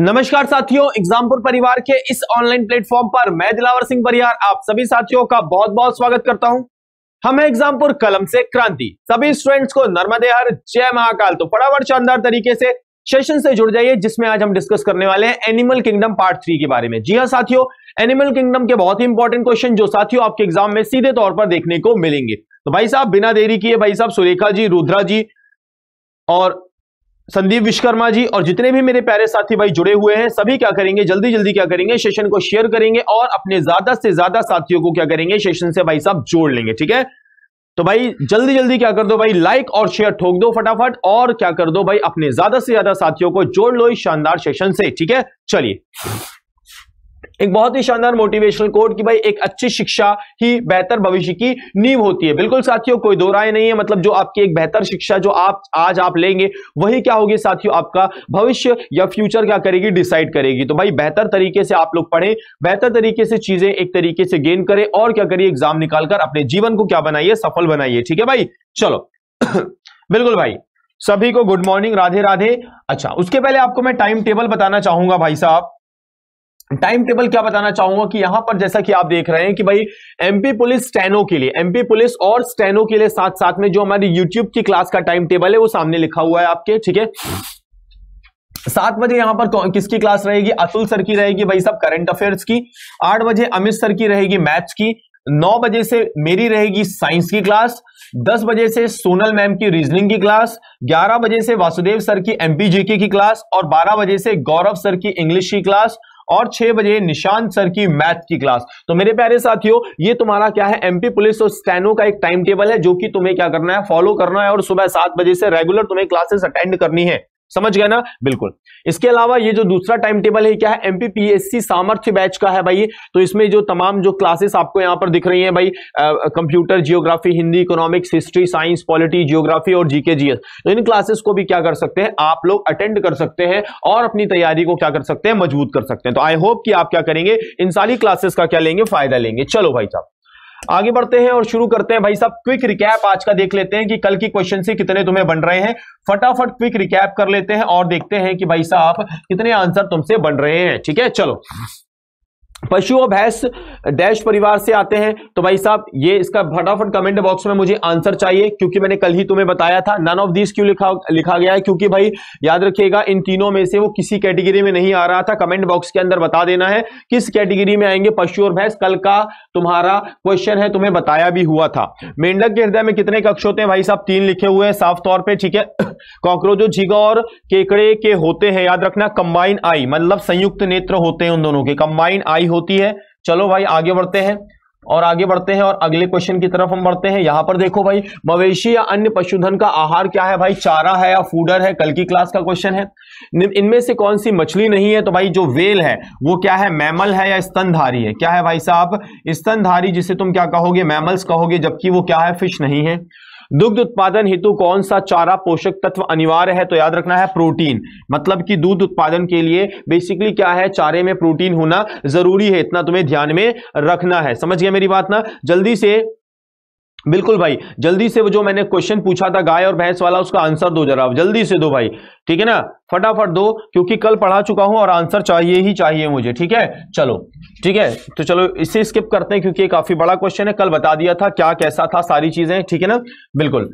नमस्कार साथियों एग्जामपुर परिवार के इस ऑनलाइन प्लेटफॉर्म पर मैं दिलावर सिंह बरियार आप सभी साथियों का बहुत बहुत स्वागत करता हूं हम है एग्जामपुर कलम से क्रांति सभी स्टूडेंट्स को नर्मदे हर जय महाकाल तो फटाफट शानदार तरीके से सेशन से जुड़ जाइए जिसमें आज हम डिस्कस करने वाले हैं एनिमल किंगडम पार्ट थ्री के बारे में जी हाँ साथियों एनिमल किंगडम के बहुत ही इंपॉर्टेंट क्वेश्चन जो साथियों आपके एग्जाम में सीधे तौर पर देखने को मिलेंगे तो भाई साहब बिना देरी किए भाई साहब सुरेखा जी रुद्रा जी और संदीप विश्वकर्मा जी और जितने भी मेरे प्यारे साथी भाई जुड़े हुए हैं सभी क्या करेंगे जल्दी जल्दी क्या करेंगे सेशन को शेयर करेंगे और अपने ज्यादा से ज्यादा साथियों को क्या करेंगे सेशन से भाई साहब जोड़ लेंगे ठीक है तो भाई जल्दी जल्दी क्या कर दो भाई लाइक और शेयर ठोक दो फटाफट और क्या कर दो भाई अपने ज्यादा से ज्यादा साथियों को जोड़ लो इस शानदार सेशन से ठीक है चलिए एक बहुत ही शानदार मोटिवेशनल कोड कि भाई एक अच्छी शिक्षा ही बेहतर भविष्य की नींव होती है बिल्कुल साथियों कोई दो राय नहीं है मतलब जो आपकी एक बेहतर शिक्षा जो आप आज आप लेंगे वही क्या होगी साथियों आपका भविष्य या फ्यूचर क्या करेगी डिसाइड करेगी तो भाई बेहतर तरीके से आप लोग पढ़े बेहतर तरीके से चीजें एक तरीके से गेन करें और क्या करिए एग्जाम निकालकर अपने जीवन को क्या बनाइए सफल बनाइए ठीक है भाई चलो बिल्कुल भाई सभी को गुड मॉर्निंग राधे राधे अच्छा उसके पहले आपको मैं टाइम टेबल बताना चाहूंगा भाई साहब टाइम टेबल क्या बताना चाहूंगा कि यहां पर जैसा कि आप देख रहे हैं कि भाई एमपी पुलिस स्टेनो के लिए एमपी पुलिस और स्टेनो के लिए साथ साथ में जो हमारी यूट्यूब की क्लास का टाइम टेबल है वो सामने लिखा हुआ है आपके ठीक है सात बजे यहां पर किसकी क्लास रहेगी अतुल सर की रहेगी भाई सब करंट अफेयर्स की आठ बजे अमित सर की रहेगी मैथ्स की नौ बजे से मेरी रहेगी साइंस की क्लास दस बजे से सोनल मैम की रीजनिंग की क्लास ग्यारह बजे से वासुदेव सर की जीके की क्लास और बारह बजे से गौरव सर की इंग्लिश की क्लास और छह बजे निशान सर की मैथ की क्लास तो मेरे प्यारे साथियों ये तुम्हारा क्या है एमपी पुलिस और स्टैनो का एक टाइम टेबल है जो कि तुम्हें क्या करना है फॉलो करना है और सुबह सात बजे से रेगुलर तुम्हें क्लासेस अटेंड करनी है समझ गए ना बिल्कुल इसके अलावा ये जो दूसरा टाइम टेबल है क्या है एमपीपीएससी सामर्थ्य बैच का है भाई तो इसमें जो तमाम जो क्लासेस आपको यहाँ पर दिख रही हैं भाई computer geography Hindi economics history science polity geography और जीके जीएस तो इन क्लासेस को भी क्या कर सकते हैं आप लोग अटेंड कर सकते हैं और अपनी तैयारी को क्या कर सकते हैं मजबूत कर सकते हैं तो आई होप कि आप क्या करेंगे इन सारी क्लासेस का क्या लेंगे फायदा लेंगे चलो भाई साहब आगे बढ़ते हैं और शुरू करते हैं भाई साहब क्विक रिकैप आज का देख लेते हैं कि कल की क्वेश्चन से कितने तुम्हें बन रहे हैं फटाफट क्विक रिकैप कर लेते हैं और देखते हैं कि भाई साहब कितने आंसर तुमसे बन रहे हैं ठीक है चलो पशु और भैंस डैश परिवार से आते हैं तो भाई साहब ये इसका फटाफट कमेंट बॉक्स में मुझे आंसर चाहिए क्योंकि मैंने कल ही तुम्हें बताया था नन ऑफ दिस क्यों लिखा लिखा गया है क्योंकि भाई याद रखिएगा इन तीनों में से वो किसी कैटेगरी में नहीं आ रहा था कमेंट बॉक्स के अंदर बता देना है किस कैटेगरी में आएंगे पशु और भैंस कल का तुम्हारा क्वेश्चन है तुम्हें बताया भी हुआ था मेंढक के हृदय में कितने कक्ष होते हैं भाई साहब तीन लिखे हुए हैं साफ तौर पर ठीक है कॉकरोचो झिगा और केकड़े के होते हैं याद रखना कंबाइन आई मतलब संयुक्त नेत्र होते हैं उन दोनों के कंबाइन आई होती है चलो भाई आगे बढ़ते हैं और आगे बढ़ते हैं और अगले क्वेश्चन की तरफ हम बढ़ते हैं यहां पर देखो भाई मवेशी या अन्य पशुधन का आहार क्या है भाई चारा है या फूडर है कल की क्लास का क्वेश्चन है इनमें से कौन सी मछली नहीं है तो भाई जो वेल है वो क्या है मैमल है या स्तनधारी है क्या है भाई साहब स्तनधारी जिसे तुम क्या कहोगे मैमल्स कहोगे जबकि वो क्या है फिश नहीं है दुग्ध उत्पादन हेतु कौन सा चारा पोषक तत्व अनिवार्य है तो याद रखना है प्रोटीन मतलब कि दूध उत्पादन के लिए बेसिकली क्या है चारे में प्रोटीन होना जरूरी है इतना तुम्हें ध्यान में रखना है समझ गया मेरी बात ना जल्दी से बिल्कुल भाई जल्दी से वो जो मैंने क्वेश्चन पूछा था गाय और भैंस वाला उसका आंसर दो जरा जल्दी से दो भाई ठीक है ना फटाफट दो क्योंकि कल पढ़ा चुका हूं और आंसर चाहिए ही चाहिए मुझे ठीक है चलो ठीक है तो चलो इससे स्किप करते हैं क्योंकि काफी बड़ा क्वेश्चन है कल बता दिया था क्या कैसा था सारी चीजें ठीक है ना बिल्कुल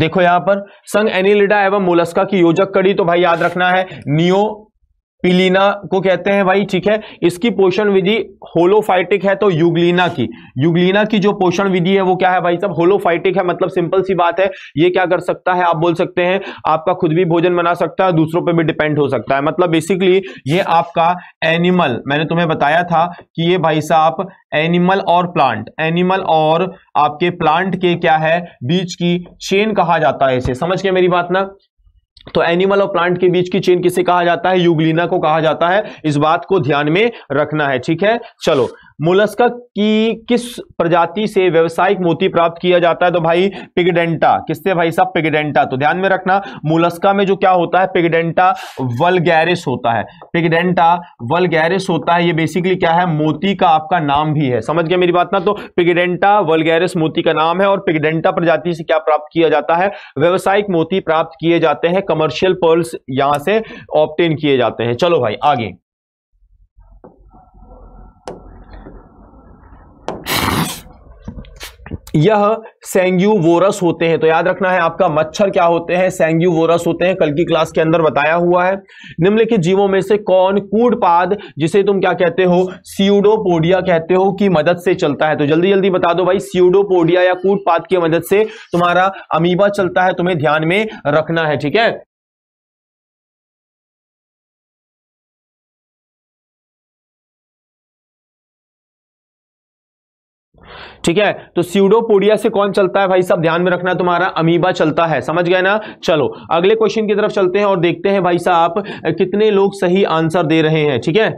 देखो यहां पर संग एनिलिडा एवं मोलस्का की योजक कड़ी तो भाई याद रखना है नियो पिलीना को कहते हैं भाई ठीक है इसकी पोषण विधि होलोफाइटिक है तो युगलीना की युगलीना की जो पोषण विधि है वो क्या है भाई सब होलोफाइटिक है मतलब सिंपल सी बात है ये क्या कर सकता है आप बोल सकते हैं आपका खुद भी भोजन बना सकता है दूसरों पर भी डिपेंड हो सकता है मतलब बेसिकली ये आपका एनिमल मैंने तुम्हें बताया था कि ये भाई साहब एनिमल और प्लांट एनिमल और आपके प्लांट के क्या है बीच की चेन कहा जाता है इसे समझ के मेरी बात ना तो एनिमल और प्लांट के बीच की चेन किसे कहा जाता है युगलीना को कहा जाता है इस बात को ध्यान में रखना है ठीक है चलो मोलस्का की किस प्रजाति से व्यवसायिक मोती प्राप्त किया जाता है तो भाई पिगडेंटा किससे भाई साहब पिगडेंटा तो ध्यान में रखना मोलस्का में जो क्या होता है पिगडेंटा वलगैरिस होता है पिगडेंटा वलगैरिस होता है ये बेसिकली क्या है मोती का आपका नाम भी है समझ गया मेरी बात ना तो पिगडेंटा वलगैरिस मोती का नाम है और पिगडेंटा प्रजाति से क्या प्राप्त किया जाता है व्यवसायिक मोती प्राप्त किए जाते हैं कमर्शियल पर्ल्स यहां से ऑप्टेन किए जाते हैं चलो भाई आगे यह सेंग्यूवोरस होते हैं तो याद रखना है आपका मच्छर क्या होते हैं सेंग्यूवोरस होते हैं कल की क्लास के अंदर बताया हुआ है निम्नलिखित जीवों में से कौन कूडपाद जिसे तुम क्या कहते हो सीडोपोडिया कहते हो की मदद से चलता है तो जल्दी जल्दी बता दो भाई सीडोपोडिया या कूटपाद की मदद से तुम्हारा अमीबा चलता है तुम्हें ध्यान में रखना है ठीक है ठीक है तो सीडोपोडिया से कौन चलता है भाई साहब ध्यान में रखना तुम्हारा अमीबा चलता है समझ गए ना चलो अगले क्वेश्चन की तरफ चलते हैं और देखते हैं भाई साहब कितने लोग सही आंसर दे रहे हैं ठीक है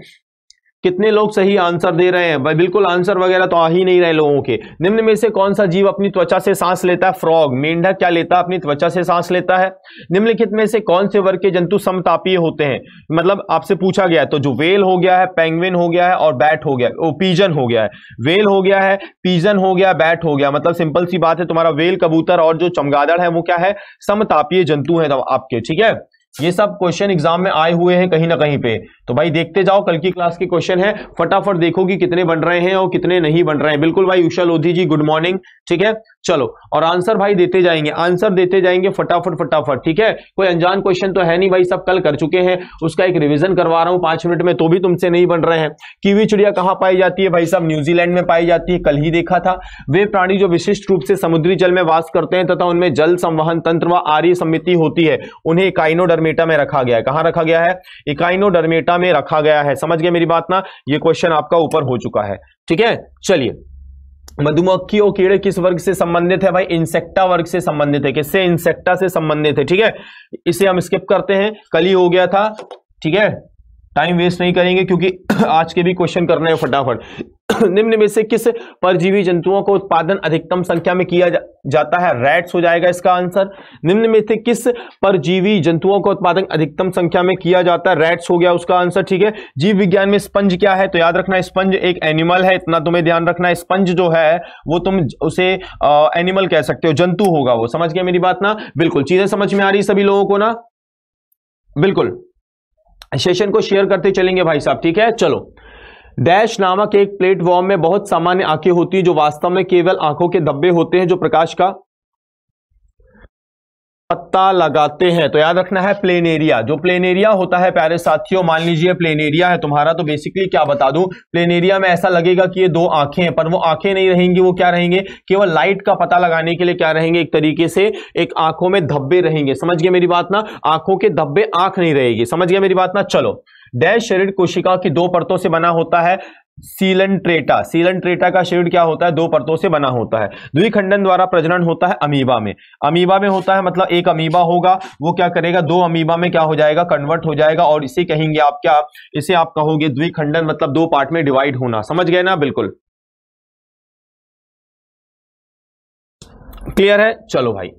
कितने लोग सही आंसर दे रहे हैं भाई बिल्कुल आंसर वगैरह तो आ ही नहीं रहे लोगों के निम्न में से कौन सा जीव अपनी त्वचा से सांस लेता है फ्रॉग मेंढक क्या लेता है अपनी त्वचा से सांस लेता है निम्नलिखित में से कौन से वर्ग के जंतु समतापीय होते हैं मतलब आपसे पूछा गया है तो जो वेल हो गया है पेंगविन हो गया है और बैट हो गया है पीजन हो गया है वेल हो गया है पीजन हो गया बैट हो गया मतलब सिंपल सी बात है तुम्हारा वेल कबूतर और जो चमगादड़ है वो क्या है समतापीय जंतु है आपके ठीक है ये सब क्वेश्चन एग्जाम में आए हुए हैं कहीं ना कहीं पे तो भाई देखते जाओ कल की क्लास के क्वेश्चन है फटाफट देखो कि कितने बन रहे हैं और कितने नहीं बन रहे हैं बिल्कुल भाई उषा लोधी जी गुड मॉर्निंग ठीक है चलो और आंसर भाई देते जाएंगे आंसर देते जाएंगे फटाफट फटाफट ठीक है कोई अनजान क्वेश्चन तो है नहीं भाई सब कल कर चुके हैं उसका एक रिविजन करवा रहा हूं पांच मिनट में तो भी तुमसे नहीं बन रहे हैं कीवी चिड़िया कहां पाई जाती है भाई साहब न्यूजीलैंड में पाई जाती है कल ही देखा था वे प्राणी जो विशिष्ट रूप से समुद्री जल में वास करते हैं तथा उनमें जल संवहन तंत्र व आर्य समिति होती है उन्हें इकाइनो में रखा गया है कहां रखा गया है इकाइनो में रखा गया है समझ गया मेरी बात ना ये क्वेश्चन आपका ऊपर हो चुका है ठीक है चलिए मधुमक्खी और कीड़े किस वर्ग से संबंधित है भाई इंसेक्टा वर्ग से संबंधित है किससे इंसेक्टा से संबंधित है ठीक है इसे हम स्किप करते हैं कल ही हो गया था ठीक है टाइम वेस्ट नहीं करेंगे क्योंकि आज के भी क्वेश्चन करने हैं फटाफट निम्न में से किस परजीवी जंतुओं को उत्पादन अधिकतम संख्या में किया जा, जाता है रैट्स हो जाएगा इसका आंसर निम्न में से किस परजीवी जंतुओं का उत्पादन अधिकतम संख्या में किया जाता है रैट्स हो गया उसका आंसर ठीक है जीव विज्ञान में स्पंज क्या है तो याद रखना स्पंज एक एनिमल है इतना तुम्हें ध्यान रखना स्पंज जो है वो तुम उसे आ, एनिमल कह सकते हो जंतु होगा वो समझ गया मेरी बात ना बिल्कुल चीजें समझ में आ रही सभी लोगों को ना बिल्कुल सेशन को शेयर करते चलेंगे भाई साहब ठीक है चलो डैश नामक एक प्लेटफॉर्म में बहुत सामान्य आंखें होती है जो वास्तव में केवल आंखों के धब्बे होते हैं जो प्रकाश का पत्ता लगाते हैं तो याद रखना है प्लेन एरिया जो प्लेन एरिया होता है प्यारे साथियों मान लीजिए प्लेन एरिया है तुम्हारा तो बेसिकली क्या बता दूं प्लेन एरिया में ऐसा लगेगा कि ये दो आंखें हैं पर वो आंखें नहीं रहेंगी वो क्या रहेंगे केवल लाइट का पता लगाने के लिए क्या रहेंगे एक तरीके से एक आंखों में धब्बे रहेंगे समझ गए मेरी बात ना आंखों के धब्बे आंख नहीं रहेगी समझ गया मेरी बात ना चलो डैश शरीर कोशिका की दो परतों से बना होता है सीलन ट्रेटा सीलन ट्रेटा का शरीर क्या होता है दो परतों से बना होता है द्विखंडन द्वारा प्रजनन होता है अमीबा में अमीबा में होता है मतलब एक अमीबा होगा वो क्या करेगा दो अमीबा में क्या हो जाएगा कन्वर्ट हो जाएगा और इसे कहेंगे आप क्या इसे आप कहोगे द्विखंडन मतलब दो पार्ट में डिवाइड होना समझ गए ना बिल्कुल क्लियर है चलो भाई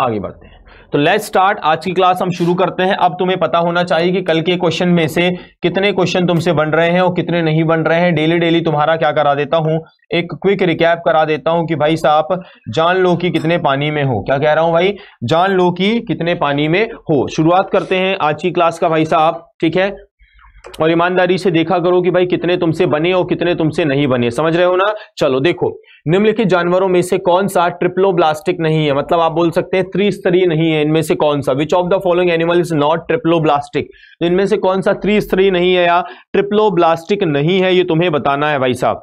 आगे बढ़ते हैं तो लेट स्टार्ट आज की क्लास हम शुरू करते हैं अब तुम्हें पता होना चाहिए कि कल के क्वेश्चन में से कितने क्वेश्चन तुमसे बन रहे हैं और कितने नहीं बन रहे हैं डेली डेली तुम्हारा क्या करा देता हूं एक क्विक रिकैप करा देता हूं कि भाई साहब जान लो कि कितने पानी में हो क्या कह रहा हूं भाई जान लो कि कितने पानी में हो शुरुआत करते हैं आज की क्लास का भाई साहब ठीक है और ईमानदारी से देखा करो कि भाई कितने तुमसे बने और कितने तुमसे नहीं बने समझ रहे हो ना चलो देखो निम्नलिखित जानवरों में से कौन सा ट्रिप्लोब्लास्टिक नहीं है मतलब आप बोल सकते हैं त्रिस्तरीय नहीं है इनमें से कौन सा which of the following animal is not triploblastic इनमें से कौन सा त्रिस्तरीय नहीं है या ट्रिप्लोब्लास्टिक नहीं है ये तुम्हें बताना है भाई साहब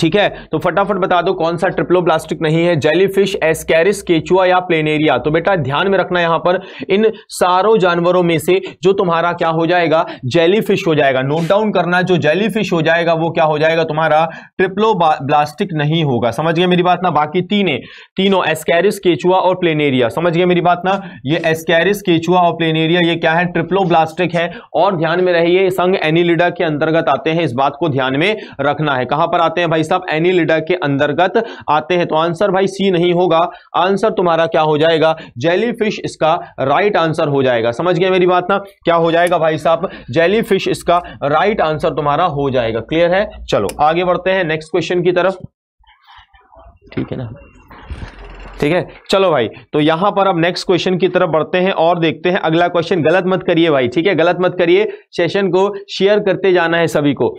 ठीक है तो फटाफट बता दो कौन सा ट्रिप्लोब्लास्टिक नहीं है जेलीफिश एस्कैरिस केचुआ या प्लेनेरिया तो बेटा ध्यान में रखना यहां पर इन सारों जानवरों में से जो तुम्हारा क्या हो जाएगा जेलीफिश हो जाएगा नोट डाउन करना जो जेलीफिश हो जाएगा वो क्या हो जाएगा तुम्हारा ब्लास्टिक नहीं होगा समझ गया मेरी बात ना बाकी तीन तीनों एस्कैरिस केचुआ और प्लेनेरिया समझ गया मेरी बात ना ये एस्कैरिस केचुआ और प्लेनेरिया ये क्या है ट्रिप्लोब्लास्टिक है और ध्यान में रहिए संघ एनिलिडा के अंतर्गत आते हैं इस बात को ध्यान में रखना है कहां पर आते आते हैं भाई साहब एनिलिडा के अंतर्गत आते हैं तो आंसर भाई सी नहीं होगा आंसर तुम्हारा क्या हो जाएगा जेलीफिश इसका राइट आंसर हो जाएगा समझ गया मेरी बात ना क्या हो जाएगा भाई साहब जेलीफिश इसका राइट आंसर तुम्हारा हो जाएगा क्लियर है चलो आगे बढ़ते हैं नेक्स्ट क्वेश्चन की तरफ ठीक है ना ठीक है चलो भाई तो यहां पर अब नेक्स्ट क्वेश्चन की तरफ बढ़ते हैं और देखते हैं अगला क्वेश्चन गलत मत करिए भाई ठीक है गलत मत करिए सेशन को शेयर करते जाना है सभी को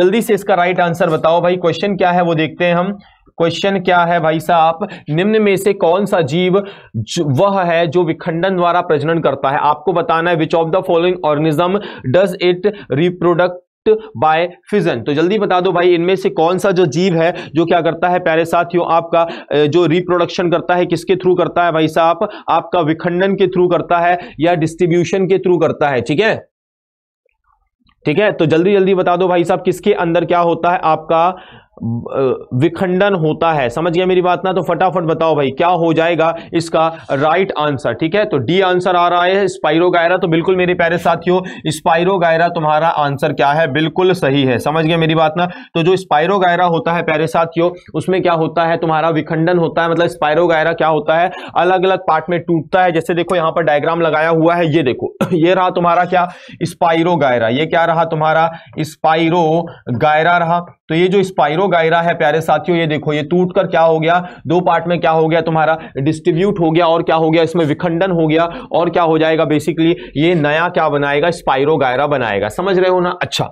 जल्दी से इसका राइट आंसर बताओ भाई क्वेश्चन क्या है वो देखते हैं हम क्वेश्चन क्या है भाई साहब निम्न में से कौन सा जीव वह है जो विखंडन द्वारा प्रजनन करता है आपको बताना है which of the following organism does it reproduce by fission तो जल्दी बता दो भाई इनमें से कौन सा जो जीव है जो क्या करता है प्यारे साथियों आपका जो रिप्रोडक्शन करता है किसके थ्रू करता है भाई साहब आपका विखंडन के थ्रू करता है या डिस्ट्रीब्यूशन के थ्रू करता है ठीक है ठीक है तो जल्दी जल्दी बता दो भाई साहब किसके अंदर क्या होता है आपका विखंडन होता है समझ गया मेरी बात ना तो फटाफट बताओ भाई क्या हो जाएगा इसका राइट आंसर ठीक है तो डी आंसर आ रहा है स्पाइरो गायरा तो बिल्कुल मेरे प्यारे साथियों स्पाइरो गायरा तुम्हारा आंसर क्या है बिल्कुल सही है समझ गया मेरी बात ना तो जो स्पाइरो गायरा होता है प्यारे साथियों उसमें क्या होता है तुम्हारा विखंडन होता है मतलब स्पाइरो गायरा क्या होता है अलग अलग पार्ट में टूटता है जैसे देखो यहां पर डायग्राम लगाया हुआ है ये देखो ये रहा तुम्हारा क्या स्पाइरो गायरा ये क्या रहा तुम्हारा स्पाइरो गायरा रहा तो ये जो गायरा है प्यारे साथियों ये देखो ये टूट कर क्या हो गया दो पार्ट में क्या हो गया तुम्हारा डिस्ट्रीब्यूट हो गया और क्या हो गया इसमें विखंडन हो गया और क्या हो जाएगा बेसिकली ये नया क्या बनाएगा स्पाइरो गायरा बनाएगा समझ रहे हो ना अच्छा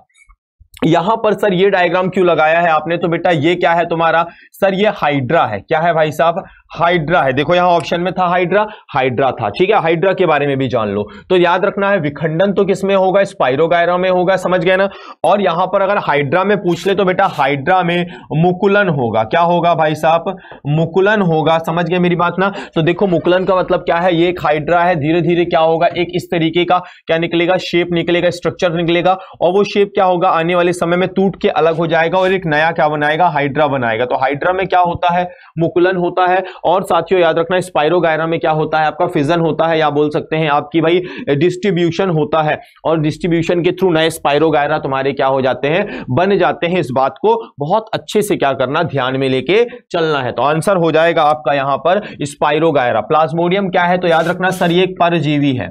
यहां पर सर ये डायग्राम क्यों लगाया है आपने तो बेटा ये क्या है तुम्हारा सर ये हाइड्रा है क्या है भाई साहब हाइड्रा है देखो यहां ऑप्शन में था हाइड्रा हाइड्रा था ठीक है हाइड्रा के बारे में भी जान लो तो याद रखना है विखंडन तो किसमें होगा स्पाइरो में होगा समझ गए ना और यहां पर अगर हाइड्रा में पूछ ले तो बेटा हाइड्रा में मुकुलन होगा क्या होगा भाई साहब मुकुलन होगा समझ गए मेरी बात ना तो देखो मुकुलन का मतलब क्या है ये एक हाइड्रा है धीरे धीरे क्या होगा एक इस तरीके का क्या निकलेगा शेप निकलेगा स्ट्रक्चर निकलेगा और वो शेप क्या होगा आने वाले समय में टूट के अलग हो जाएगा और एक नया क्या बनाएगा हाइड्रा बनाएगा तो हाइड्रा में क्या होता है मुकुलन होता है और साथियों याद रखना स्पायरोगायरा में क्या होता है आपका फिजन होता है या बोल सकते हैं आपकी भाई डिस्ट्रीब्यूशन होता है और डिस्ट्रीब्यूशन के थ्रू नए स्पायरोगायरा तुम्हारे क्या हो जाते हैं बन जाते हैं इस बात को बहुत अच्छे से क्या करना ध्यान में लेके चलना है तो आंसर हो जाएगा आपका यहां पर स्पायरोगायरा प्लाज्मोडियम क्या है तो याद रखना सर ये परजीवी है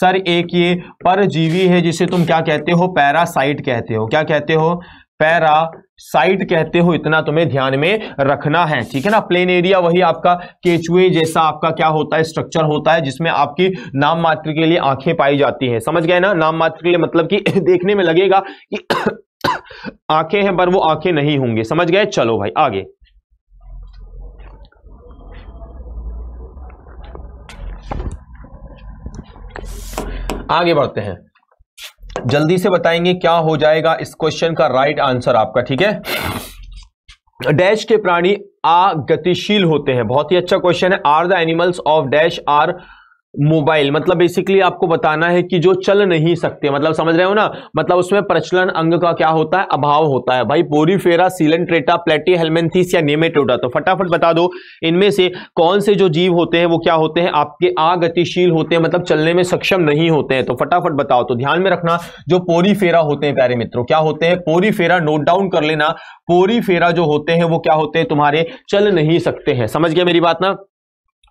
सर एक ये परजीवी है जिसे तुम क्या कहते हो पैरासाइट कहते हो क्या कहते हो साइट कहते हो इतना तुम्हें ध्यान में रखना है ठीक है ना प्लेन एरिया वही आपका केचुए जैसा आपका क्या होता है स्ट्रक्चर होता है जिसमें आपकी नाम मात्र के लिए आंखें पाई जाती है समझ गए ना नाम मात्र के लिए मतलब कि देखने में लगेगा कि आंखें हैं पर वो आंखें नहीं होंगे समझ गए चलो भाई आगे आगे बढ़ते हैं जल्दी से बताएंगे क्या हो जाएगा इस क्वेश्चन का राइट आंसर आपका ठीक है डैश के प्राणी आ गतिशील होते हैं बहुत ही अच्छा क्वेश्चन है are the animals of dash are mobile मतलब बेसिकली आपको बताना है कि जो चल नहीं सकते मतलब समझ रहे हो ना मतलब उसमें प्रचलन अंग का क्या होता है अभाव होता है भाई पोरी फेरा सीलन ट्रेटा प्लेटी हेलमेंथिस या नेमेटोडा तो फटाफट बता दो इनमें से कौन से जो जीव होते हैं वो क्या होते हैं आपके आगतिशील होते हैं मतलब चलने में सक्षम नहीं होते हैं तो फटाफट बताओ तो ध्यान में रखना जो पोरी फेरा होते हैं प्यारे मित्रों क्या होते हैं पोरी फेरा नोट डाउन कर लेना पोरी फेरा जो होते हैं वो क्या होते हैं तुम्हारे चल नहीं सकते हैं समझ गया मेरी बात ना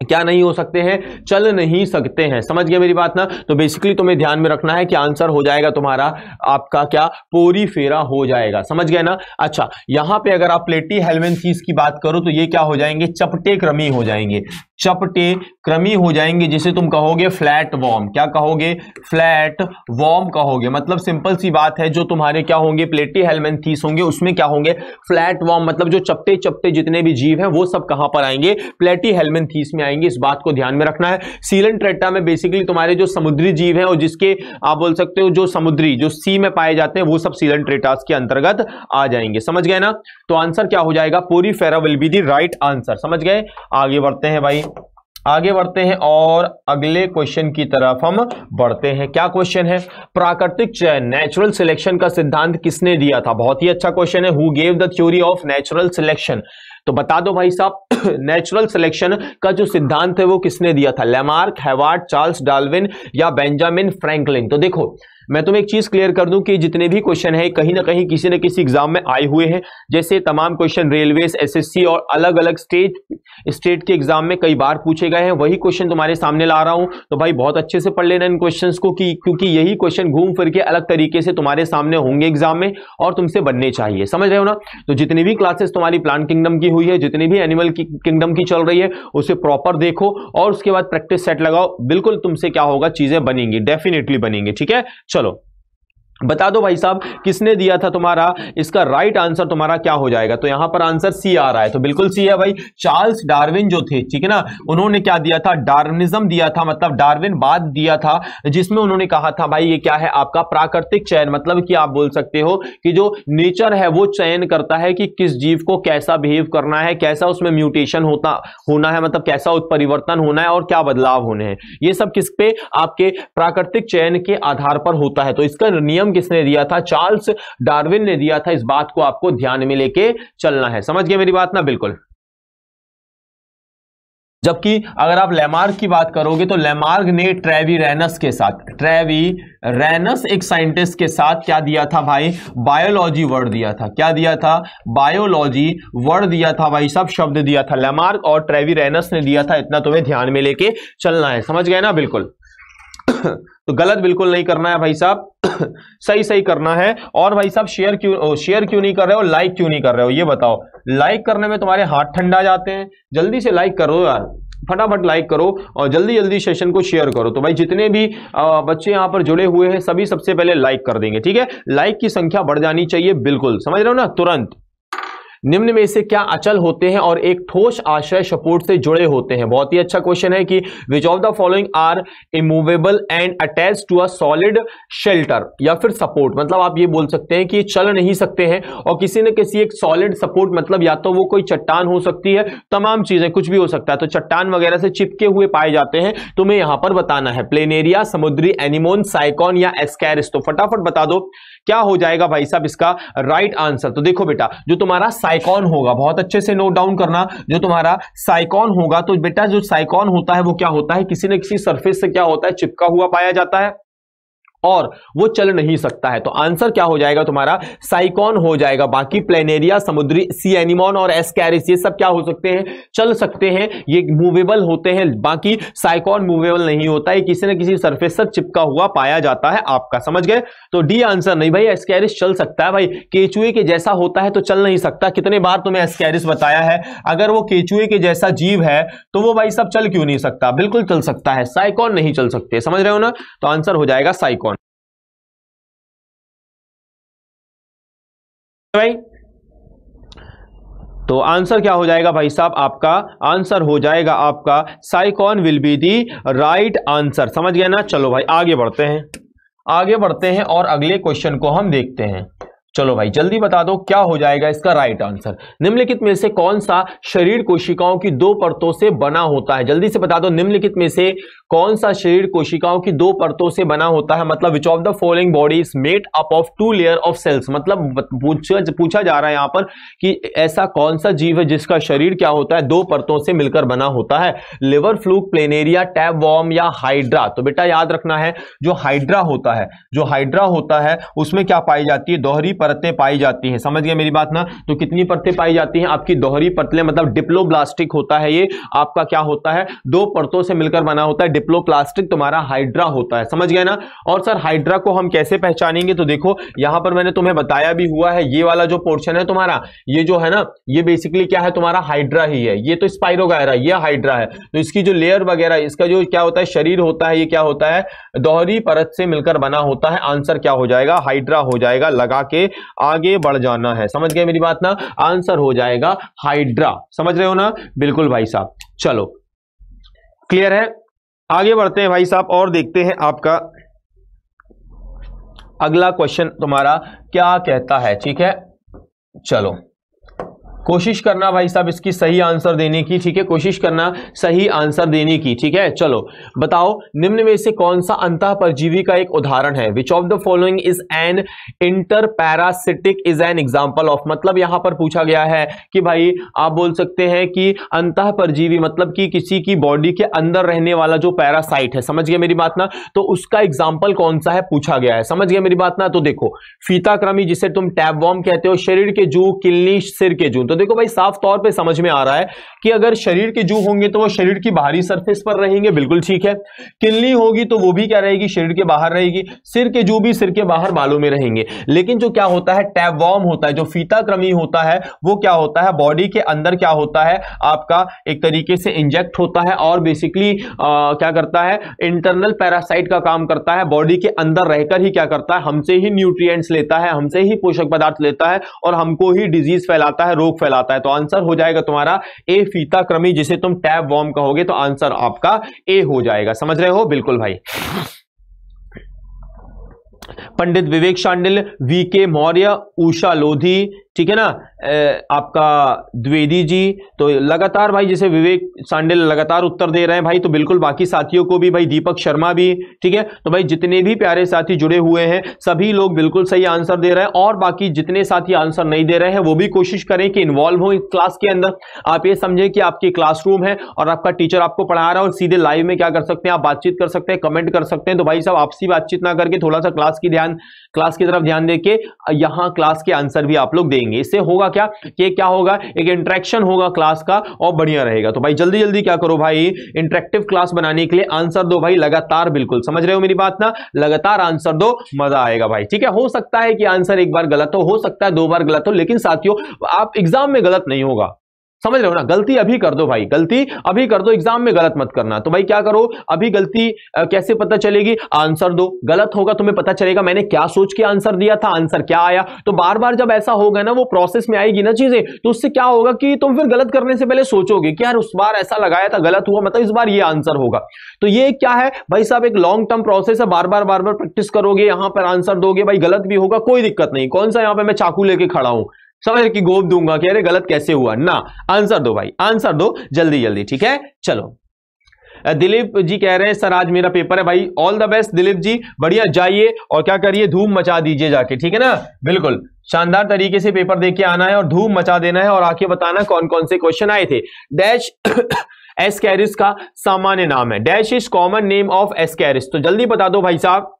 क्या नहीं हो सकते हैं चल नहीं सकते हैं समझ गया मेरी बात ना तो बेसिकली तुम्हें ध्यान में रखना है कि आंसर हो जाएगा तुम्हारा आपका क्या पोरी फेरा हो जाएगा समझ गया ना अच्छा यहां पे अगर आप प्लेटी हेलमेन चीज की बात करो तो ये क्या हो जाएंगे चपटे क्रमी हो जाएंगे चपटे क्रमी हो जाएंगे जिसे तुम कहोगे फ्लैट वॉर्म क्या कहोगे फ्लैट वॉर्म कहोगे मतलब सिंपल सी बात है जो तुम्हारे क्या होंगे प्लेटी थीस होंगे उसमें क्या होंगे फ्लैट वॉर्म मतलब जो चपटे चपटे जितने भी जीव हैं वो सब कहां पर आएंगे प्लेटी थीस में आएंगे आएंगी इस बात को ध्यान में रखना है सीलन ट्रेटा में बेसिकली तुम्हारे जो समुद्री जीव है और जिसके आप बोल सकते हो जो समुद्री जो सी में पाए जाते हैं वो सब सीलन ट्रेटास के अंतर्गत आ जाएंगे समझ गए ना तो आंसर क्या हो जाएगा पूरी फेरा will be the right answer समझ गए आगे बढ़ते हैं भाई आगे बढ़ते हैं और अगले क्वेश्चन की तरफ हम बढ़ते हैं क्या क्वेश्चन है प्राकृतिक चयन नेचुरल सिलेक्शन का सिद्धांत किसने दिया था बहुत ही अच्छा क्वेश्चन है who gave the theory of natural selection तो बता दो भाई साहब नेचुरल सिलेक्शन का जो सिद्धांत है वो किसने दिया था लेमार्क हैवार्ड चार्ल्स डालविन या बेंजामिन फ्रैंकलिन तो देखो मैं तुम्हें एक चीज क्लियर कर दूं कि जितने भी क्वेश्चन है कहीं ना कहीं किसी न किसी एग्जाम में आए हुए हैं जैसे तमाम क्वेश्चन रेलवे एसएससी और अलग अलग स्टेट स्टेट के एग्जाम में कई बार पूछे गए हैं वही क्वेश्चन तुम्हारे सामने ला रहा हूं तो भाई बहुत अच्छे से पढ़ लेना इन क्वेश्चन को कि क्योंकि यही क्वेश्चन घूम फिर के अलग तरीके से तुम्हारे सामने होंगे एग्जाम में और तुमसे बनने चाहिए समझ रहे हो ना तो जितनी भी क्लासेस तुम्हारी प्लान किंगडम की हुई है जितनी भी एनिमल की किंगडम की चल रही है उसे प्रॉपर देखो और उसके बाद प्रैक्टिस सेट लगाओ बिल्कुल तुमसे क्या होगा चीजें बनेंगी डेफिनेटली बनेंगी ठीक है चलो बता दो भाई साहब किसने दिया था तुम्हारा इसका राइट आंसर तुम्हारा क्या हो जाएगा तो यहाँ पर आंसर सी आ रहा है तो बिल्कुल सी है भाई चार्ल्स डार्विन जो थे ठीक है ना उन्होंने क्या दिया था डार्विनिज्म दिया था मतलब डार्विन बाद दिया था जिसमें उन्होंने कहा था भाई ये क्या है आपका प्राकृतिक चयन मतलब कि आप बोल सकते हो कि जो नेचर है वो चयन करता है कि किस जीव को कैसा बिहेव करना है कैसा उसमें म्यूटेशन होता होना है मतलब कैसा उत्परिवर्तन होना है और क्या बदलाव होने हैं ये सब किस पे आपके प्राकृतिक चयन के आधार पर होता है तो इसका नियम किसने दिया था चार्ल्स डार्विन ने दिया था इस बात को आपको ध्यान में लेके चलना है समझ गए मेरी बात ना बिल्कुल जबकि अगर आप लेमार्क की बात करोगे तो लेमार्क ने ट्रेवी ट्रेविरेनस के साथ ट्रेवी ट्रेविरेनस एक साइंटिस्ट के साथ क्या दिया था भाई बायोलॉजी वर्ड दिया था क्या दिया था बायोलॉजी वर्ड दिया था भाई सब शब्द दिया था लेमार्क और ट्रेवी ट्रेविरेनस ने दिया था इतना तुम्हें ध्यान में लेके चलना है समझ गए ना बिल्कुल तो गलत बिल्कुल नहीं करना है भाई साहब सही सही करना है और भाई साहब शेयर क्यों शेयर क्यों नहीं कर रहे हो लाइक क्यों नहीं कर रहे हो ये बताओ लाइक करने में तुम्हारे हाथ ठंडा जाते हैं जल्दी से लाइक करो यार फटाफट लाइक करो और जल्दी जल्दी सेशन को शेयर करो तो भाई जितने भी बच्चे यहाँ पर जुड़े हुए हैं सभी सबसे पहले लाइक कर देंगे ठीक है लाइक की संख्या बढ़ जानी चाहिए बिल्कुल समझ रहे हो ना तुरंत निम्न में से क्या अचल होते हैं और एक ठोस आश्रय सपोर्ट से जुड़े होते हैं बहुत ही अच्छा क्वेश्चन है कि which of the following are immovable and attach to a solid shelter या फिर सपोर्ट मतलब आप ये बोल सकते हैं कि चल नहीं सकते हैं और किसी न किसी एक सॉलिड सपोर्ट मतलब या तो वो कोई चट्टान हो सकती है तमाम चीजें कुछ भी हो सकता है तो चट्टान वगैरह से चिपके हुए पाए जाते हैं तुम्हें यहां पर बताना है प्लेनेरिया समुद्री एनिमोन साइकॉन या एस्कैरिस तो फटाफट बता दो क्या हो जाएगा भाई साहब इसका राइट आंसर तो देखो बेटा जो तुम्हारा साइकॉन होगा बहुत अच्छे से नोट डाउन करना जो तुम्हारा साइकॉन होगा तो बेटा जो साइकॉन होता है वो क्या होता है किसी न किसी सर्फेस से क्या होता है चिपका हुआ पाया जाता है और वो चल नहीं सकता है तो आंसर क्या हो जाएगा तुम्हारा साइकॉन हो जाएगा बाकी प्लेनेरिया समुद्री सी एनिमोन और एस्कैरिस ये सब क्या हो सकते हैं चल सकते हैं ये मूवेबल होते हैं बाकी साइकॉन मूवेबल नहीं होता है किसी ना किसी सरफेस तक चिपका हुआ पाया जाता है आपका समझ गए तो डी आंसर नहीं भाई एस्कैरिस चल सकता है भाई केचुए के जैसा होता है तो चल नहीं सकता कितने बार तुम्हें एस्कैरिस बताया है अगर वो केचुए के जैसा जीव है तो वो भाई सब चल क्यों नहीं सकता बिल्कुल चल सकता है साइकॉन नहीं चल सकते समझ रहे हो ना तो आंसर हो जाएगा साइकॉन भाई तो आंसर क्या हो जाएगा भाई साहब आपका आंसर हो जाएगा आपका Sycon will be the right answer समझ गया ना चलो भाई आगे बढ़ते हैं आगे बढ़ते हैं और अगले क्वेश्चन को हम देखते हैं चलो भाई जल्दी बता दो क्या हो जाएगा इसका राइट आंसर निम्नलिखित में से कौन सा शरीर कोशिकाओं की दो परतों से बना होता है जल्दी से बता दो निम्नलिखित में से कौन सा शरीर कोशिकाओं की दो परतों से बना होता है मतलब which of the following body is made up of two layer of cells मतलब पूछा पूछा जा रहा है यहां पर कि ऐसा कौन सा जीव है जिसका शरीर क्या होता है दो परतों से मिलकर बना होता है liver fluke planaria tapeworm या हाइड्रा तो बेटा याद रखना है जो हाइड्रा होता है जो हाइड्रा होता है उसमें क्या पाई जाती है दोहरी परतें पाई जाती हैं समझ गए मेरी बात ना तो कितनी परतें पाई जाती हैं आपकी दोहरी परतलें मतलब डिप्लोब्लास्टिक होता है ये आपका क्या होता है दो परतों से मिलकर बना होता है डिप्लोप्लास्टिक तुम्हारा हाइड्रा होता है समझ गए ना और सर हाइड्रा को हम कैसे पहचानेंगे तो देखो यहां पर मैंने तुम्हें बताया भी हुआ है ये वाला जो पोर्शन है तुम्हारा ये जो है ना ये बेसिकली क्या है तुम्हारा हाइड्रा ही है ये तो स्पाइरोगायरा ये हाइड्रा है तो इसकी जो लेयर वगैरह इसका जो क्या होता है शरीर होता है ये क्या होता है दोहरी परत से मिलकर बना होता है आंसर क्या हो जाएगा हाइड्रा हो जाएगा लगा के आगे बढ़ जाना है समझ गए मेरी बात ना आंसर हो जाएगा हाइड्रा समझ रहे हो ना बिल्कुल भाई साहब चलो क्लियर है आगे बढ़ते हैं भाई साहब और देखते हैं आपका अगला क्वेश्चन तुम्हारा क्या कहता है ठीक है चलो कोशिश करना भाई साहब इसकी सही आंसर देने की ठीक है कोशिश करना सही आंसर देने की ठीक है चलो बताओ निम्न में से कौन सा अंत परजीवी का एक उदाहरण है which of the following is an inter parasitic is an example of मतलब यहां पर पूछा गया है कि भाई आप बोल सकते हैं कि अंत परजीवी मतलब कि किसी की बॉडी के अंदर रहने वाला जो पैरासाइट है समझ गया मेरी बात ना तो उसका एग्जाम्पल कौन सा है पूछा गया है समझ गया मेरी बात ना तो देखो फीताक्रमी जिसे तुम टैबवॉर्म कहते हो शरीर के जू किलनी सिर के जू तो देखो भाई साफ तौर पे समझ में आ रहा है कि अगर शरीर के जू होंगे तो वो शरीर की बाहरी सरफेस पर रहेंगे बिल्कुल ठीक है किलनी होगी तो वो भी क्या रहेगी शरीर के बाहर रहेगी सिर के जू भी सिर के बाहर बालों में रहेंगे लेकिन जो क्या होता है टैबवॉर्म होता है जो फीता क्रमी होता है वो क्या होता है बॉडी के अंदर क्या होता है आपका एक तरीके से इंजेक्ट होता है और बेसिकली क्या करता है इंटरनल पैरासाइट का काम करता है बॉडी के अंदर रहकर ही क्या करता है हमसे ही न्यूट्रिएंट्स लेता है हमसे ही पोषक पदार्थ लेता है और हमको ही डिजीज फैलाता है रोग फैलाता है तो आंसर हो जाएगा तुम्हारा ए फीता क्रमी जिसे तुम टैब वॉर्म कहोगे तो आंसर आपका ए हो जाएगा समझ रहे हो बिल्कुल भाई पंडित विवेक शांडिल वी के मौर्य उषा लोधी ठीक है ना आपका द्विवेदी जी तो लगातार भाई जैसे विवेक सांडिल लगातार उत्तर दे रहे हैं भाई तो बिल्कुल बाकी साथियों को भी भाई दीपक शर्मा भी ठीक है तो भाई जितने भी प्यारे साथी जुड़े हुए हैं सभी लोग बिल्कुल सही आंसर दे रहे हैं और बाकी जितने साथी आंसर नहीं दे रहे हैं वो भी कोशिश करें कि इन्वॉल्व हो इस क्लास के अंदर आप ये समझें कि आपकी क्लासरूम है और आपका टीचर आपको पढ़ा रहा है और सीधे लाइव में क्या कर सकते हैं आप बातचीत कर सकते हैं कमेंट कर सकते हैं तो भाई साहब आपसी बातचीत ना करके थोड़ा सा क्लास की ध्यान क्लास की तरफ ध्यान देके यहाँ क्लास के आंसर भी आप लोग दें देंगे इससे होगा क्या कि क्या होगा एक इंट्रैक्शन होगा क्लास का और बढ़िया रहेगा तो भाई जल्दी जल्दी क्या करो भाई इंटरेक्टिव क्लास बनाने के लिए आंसर दो भाई लगातार बिल्कुल समझ रहे हो मेरी बात ना लगातार आंसर दो मजा आएगा भाई ठीक है हो सकता है कि आंसर एक बार गलत हो हो सकता है दो बार गलत हो लेकिन साथियों आप एग्जाम में गलत नहीं होगा समझ रहे हो ना गलती अभी कर दो भाई गलती अभी कर दो एग्जाम में गलत मत करना तो भाई क्या करो अभी गलती कैसे पता चलेगी आंसर दो गलत होगा तुम्हें पता चलेगा मैंने क्या सोच के आंसर दिया था आंसर क्या आया तो बार बार जब ऐसा होगा ना वो प्रोसेस में आएगी ना चीजें तो उससे क्या होगा कि तुम फिर गलत करने से पहले सोचोगे कि यार उस बार ऐसा लगाया था गलत हुआ मतलब इस बार ये आंसर होगा तो ये क्या है भाई साहब एक लॉन्ग टर्म प्रोसेस है बार बार बार बार प्रैक्टिस करोगे यहां पर आंसर दोगे भाई गलत भी होगा कोई दिक्कत नहीं कौन सा यहां पर मैं चाकू लेके खड़ा हूं समझ कि गोप दूंगा कि अरे गलत कैसे हुआ ना आंसर दो भाई आंसर दो जल्दी जल्दी ठीक है चलो दिलीप जी कह रहे हैं सर आज मेरा पेपर है भाई all the best Dilip ji बढ़िया जाइए और क्या करिए धूम मचा दीजिए जाके ठीक है ना बिल्कुल शानदार तरीके से पेपर देख के आना है और धूम मचा देना है और आके बताना कौन कौन से क्वेश्चन आए थे डैश एस्कैरिस का सामान्य नाम है dash is common name of Ascaris तो जल्दी बता दो भाई साहब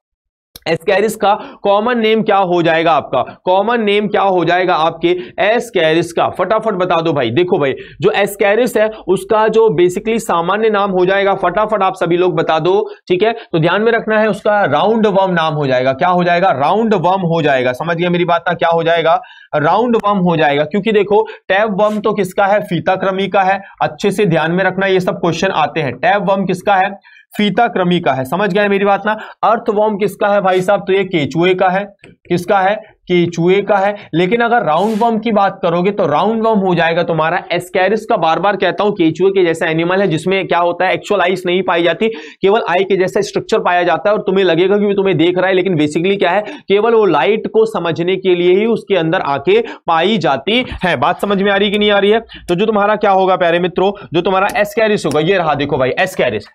एस्कैरिस का कॉमन नेम क्या हो जाएगा आपका कॉमन नेम क्या हो जाएगा आपके एस्कैरिस का फटाफट बता दो भाई देखो भाई जो एस्कैरिस है उसका जो बेसिकली सामान्य नाम हो जाएगा फटाफट आप सभी लोग बता दो ठीक है तो ध्यान में रखना है उसका राउंड वर्म नाम हो जाएगा क्या हो जाएगा राउंड वर्म हो जाएगा समझ मेरी बात ना क्या हो जाएगा राउंड वर्म हो जाएगा क्योंकि देखो टैब वर्म तो किसका है फीता क्रमी का है अच्छे से ध्यान में रखना ये सब क्वेश्चन आते हैं टैब वर्म किसका है फीता क्रमी का है समझ गए मेरी बात ना अर्थवॉर्म किसका है भाई साहब तो ये केचुए का है किसका है केचुए का है लेकिन अगर राउंड वर्म की बात करोगे तो राउंड वर्म हो जाएगा तुम्हारा एस्कैरिस का बार बार कहता हूं केचुए के जैसा एनिमल है जिसमें क्या होता है एक्चुअल आइस नहीं पाई जाती केवल आई के जैसा स्ट्रक्चर पाया जाता है और तुम्हें लगेगा कि तुम्हें देख रहा है लेकिन बेसिकली क्या है केवल वो लाइट को समझने के लिए ही उसके अंदर आके पाई जाती है बात समझ में आ रही कि नहीं आ रही है तो जो तुम्हारा क्या होगा प्यारे मित्रों जो तुम्हारा एस्कैरिस होगा ये रहा देखो भाई एस्कैरिस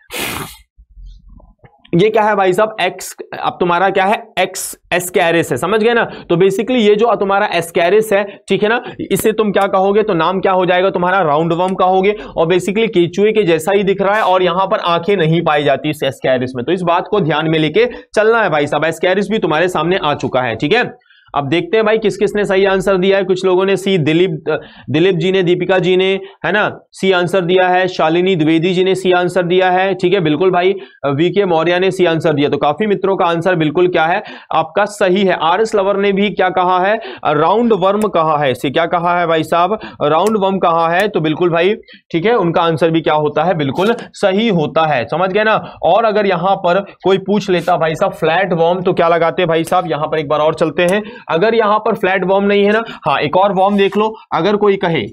ये क्या है भाई साहब एक्स अब तुम्हारा क्या है एक्स एस्कैरिस है समझ गए ना तो बेसिकली ये जो तुम्हारा एस्कैरिस है ठीक है ना इसे तुम क्या कहोगे तो नाम क्या हो जाएगा तुम्हारा राउंड वर्म कहोगे और बेसिकली केचुए के जैसा ही दिख रहा है और यहां पर आंखें नहीं पाई जाती इस एस्कैरिस में तो इस बात को ध्यान में लेके चलना है भाई साहब एस्कैरिस भी तुम्हारे सामने आ चुका है ठीक है अब देखते हैं भाई किस किस ने सही आंसर दिया है कुछ लोगों ने सी दिलीप दिलीप जी ने दीपिका जी ने है ना सी आंसर दिया है शालिनी द्विवेदी जी ने सी आंसर दिया है ठीक है बिल्कुल भाई वी के मौर्य ने सी आंसर दिया तो काफी मित्रों का आंसर बिल्कुल क्या है आपका सही है आर एस लवर ने भी क्या कहा है राउंड वर्म कहा है इसे क्या कहा है भाई साहब राउंड वर्म कहा है तो बिल्कुल भाई ठीक है उनका आंसर भी क्या होता है बिल्कुल सही होता है समझ गए ना और अगर यहां पर कोई पूछ लेता भाई साहब फ्लैट वर्म तो क्या लगाते भाई साहब यहां पर एक बार और चलते हैं अगर यहां पर फ्लैट वॉर्म नहीं है ना हाँ एक और वॉर्म देख लो अगर कोई कहे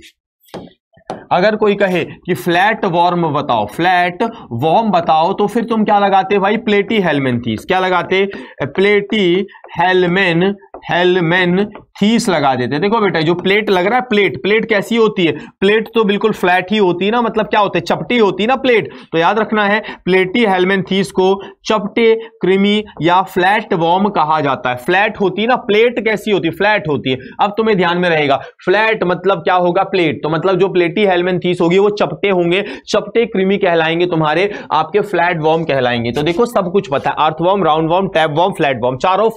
अगर कोई कहे कि फ्लैट वॉर्म बताओ फ्लैट वॉर्म बताओ तो फिर तुम क्या लगाते भाई प्लेटी हेलमेंथीस क्या लगाते प्लेटी हेलमेन हेलमेन थीस लगा देते देखो बेटा जो प्लेट लग रहा है प्लेट प्लेट कैसी होती है प्लेट तो बिल्कुल फ्लैट ही होती है ना मतलब क्या होते है चपटी होती है ना प्लेट तो याद रखना है प्लेटी हेलमेन थीस को चपटे कृमि या फ्लैट वॉर्म कहा जाता है फ्लैट होती है ना प्लेट कैसी होती है फ्लैट होती है अब तुम्हें ध्यान में रहेगा फ्लैट मतलब क्या होगा प्लेट तो मतलब जो प्लेटी हेलमेन थीस होगी वो चपटे होंगे चपटे कृमि कहलाएंगे तुम्हारे आपके फ्लैट वॉर्म कहलाएंगे तो देखो सब कुछ पता है earthworm round worm tapeworm flat worm चारों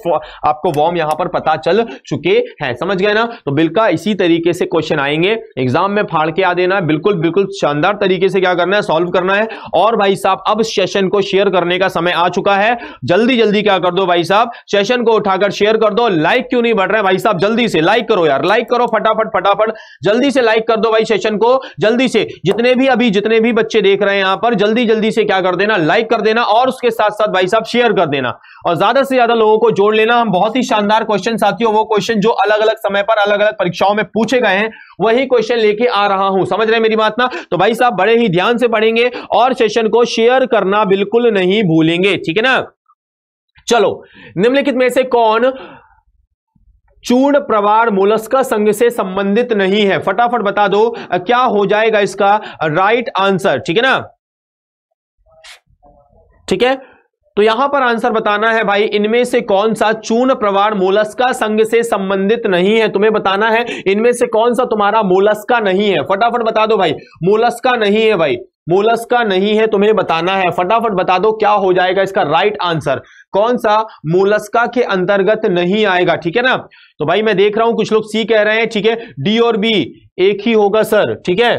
आपको वॉर्म यहां पर पता चल चुके हैं समझ गए ना तो बिल्कुल इसी तरीके से क्वेश्चन आएंगे एग्जाम में फाड़ के आ देना बिल्कुल बिल्कुल शानदार तरीके से क्या करना है सॉल्व करना है और भाई साहब अब सेशन को शेयर करने का समय आ चुका है जल्दी जल्दी क्या कर दो भाई साहब सेशन को उठाकर शेयर कर दो लाइक क्यों नहीं बढ़ रहे भाई साहब जल्दी से लाइक करो यार लाइक करो फटाफट फटाफट जल्दी से लाइक कर दो भाई सेशन को जल्दी से जितने भी अभी जितने भी बच्चे देख रहे हैं यहां पर जल्दी जल्दी से क्या कर देना लाइक कर देना और उसके साथ साथ भाई साहब शेयर कर देना और ज्यादा से ज्यादा लोगों को जोड़ लेना लेना हम बहुत ही शानदार क्वेश्चन साथियों वो क्वेश्चन जो अलग अलग समय पर अलग अलग परीक्षाओं में पूछे गए हैं वही क्वेश्चन लेके आ रहा हूं समझ रहे हैं मेरी बात ना तो भाई साहब बड़े ही ध्यान से पढ़ेंगे और सेशन को शेयर करना बिल्कुल नहीं भूलेंगे ठीक है ना चलो निम्नलिखित में से कौन चूर्ण प्रवार मोलस्का संघ से संबंधित नहीं है फटाफट बता दो क्या हो जाएगा इसका राइट आंसर ठीक है ना ठीक है तो यहां पर आंसर बताना है भाई इनमें से कौन सा चून प्रवाण मोलस्का संघ से संबंधित नहीं है तुम्हें बताना है इनमें से कौन सा तुम्हारा मोलस्का नहीं है फटाफट बता दो भाई मोलस्का नहीं है भाई मोलस्का नहीं है तुम्हें बताना है फटाफट बता दो क्या हो जाएगा इसका राइट आंसर कौन सा मोलस्का के अंतर्गत नहीं आएगा ठीक है ना तो भाई मैं देख रहा हूं कुछ लोग सी कह रहे हैं ठीक है डी और बी एक ही होगा सर ठीक है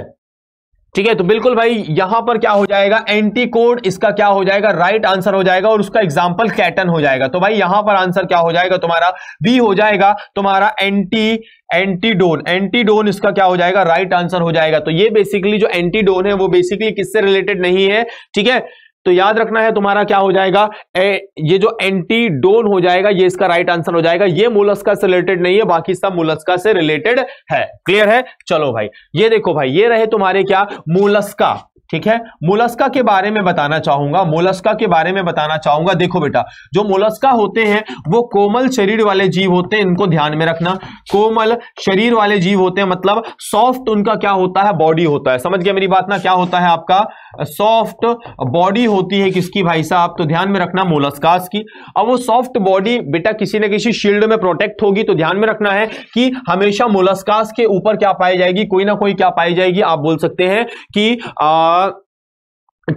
ठीक है तो बिल्कुल भाई यहां पर क्या हो जाएगा एंटी कोड इसका क्या हो जाएगा राइट right आंसर हो जाएगा और उसका एग्जाम्पल कैटन हो जाएगा तो भाई यहां पर आंसर क्या हो जाएगा तुम्हारा बी हो जाएगा तुम्हारा एंटी एंटीडोन एंटीडोन इसका क्या हो जाएगा राइट right आंसर हो जाएगा तो ये बेसिकली जो एंटीडोन है वो बेसिकली किससे रिलेटेड नहीं है ठीक है तो याद रखना है तुम्हारा क्या हो जाएगा ए, ये जो एंटीडोन हो जाएगा ये इसका राइट आंसर हो जाएगा ये मोलस्का से रिलेटेड नहीं है बाकी सब मोलस्का से रिलेटेड है क्लियर है चलो भाई ये देखो भाई ये रहे तुम्हारे क्या मोलस्का ठीक है मोलस्का के बारे में बताना चाहूंगा मोलस्का के बारे में बताना चाहूंगा देखो बेटा जो मोलस्का होते हैं वो कोमल शरीर वाले जीव होते हैं इनको ध्यान में रखना कोमल शरीर वाले जीव होते हैं मतलब सॉफ्ट उनका क्या होता है बॉडी होता है समझ गया मेरी बात ना क्या होता है आपका सॉफ्ट बॉडी होती है किसकी भाई साहब तो ध्यान में रखना मोलस्कास की अब वो सॉफ्ट बॉडी बेटा किसी न किसी शील्ड में प्रोटेक्ट होगी तो ध्यान में रखना है कि हमेशा मोलस्कास के ऊपर क्या पाई जाएगी कोई ना कोई क्या पाई जाएगी आप बोल सकते हैं कि आ,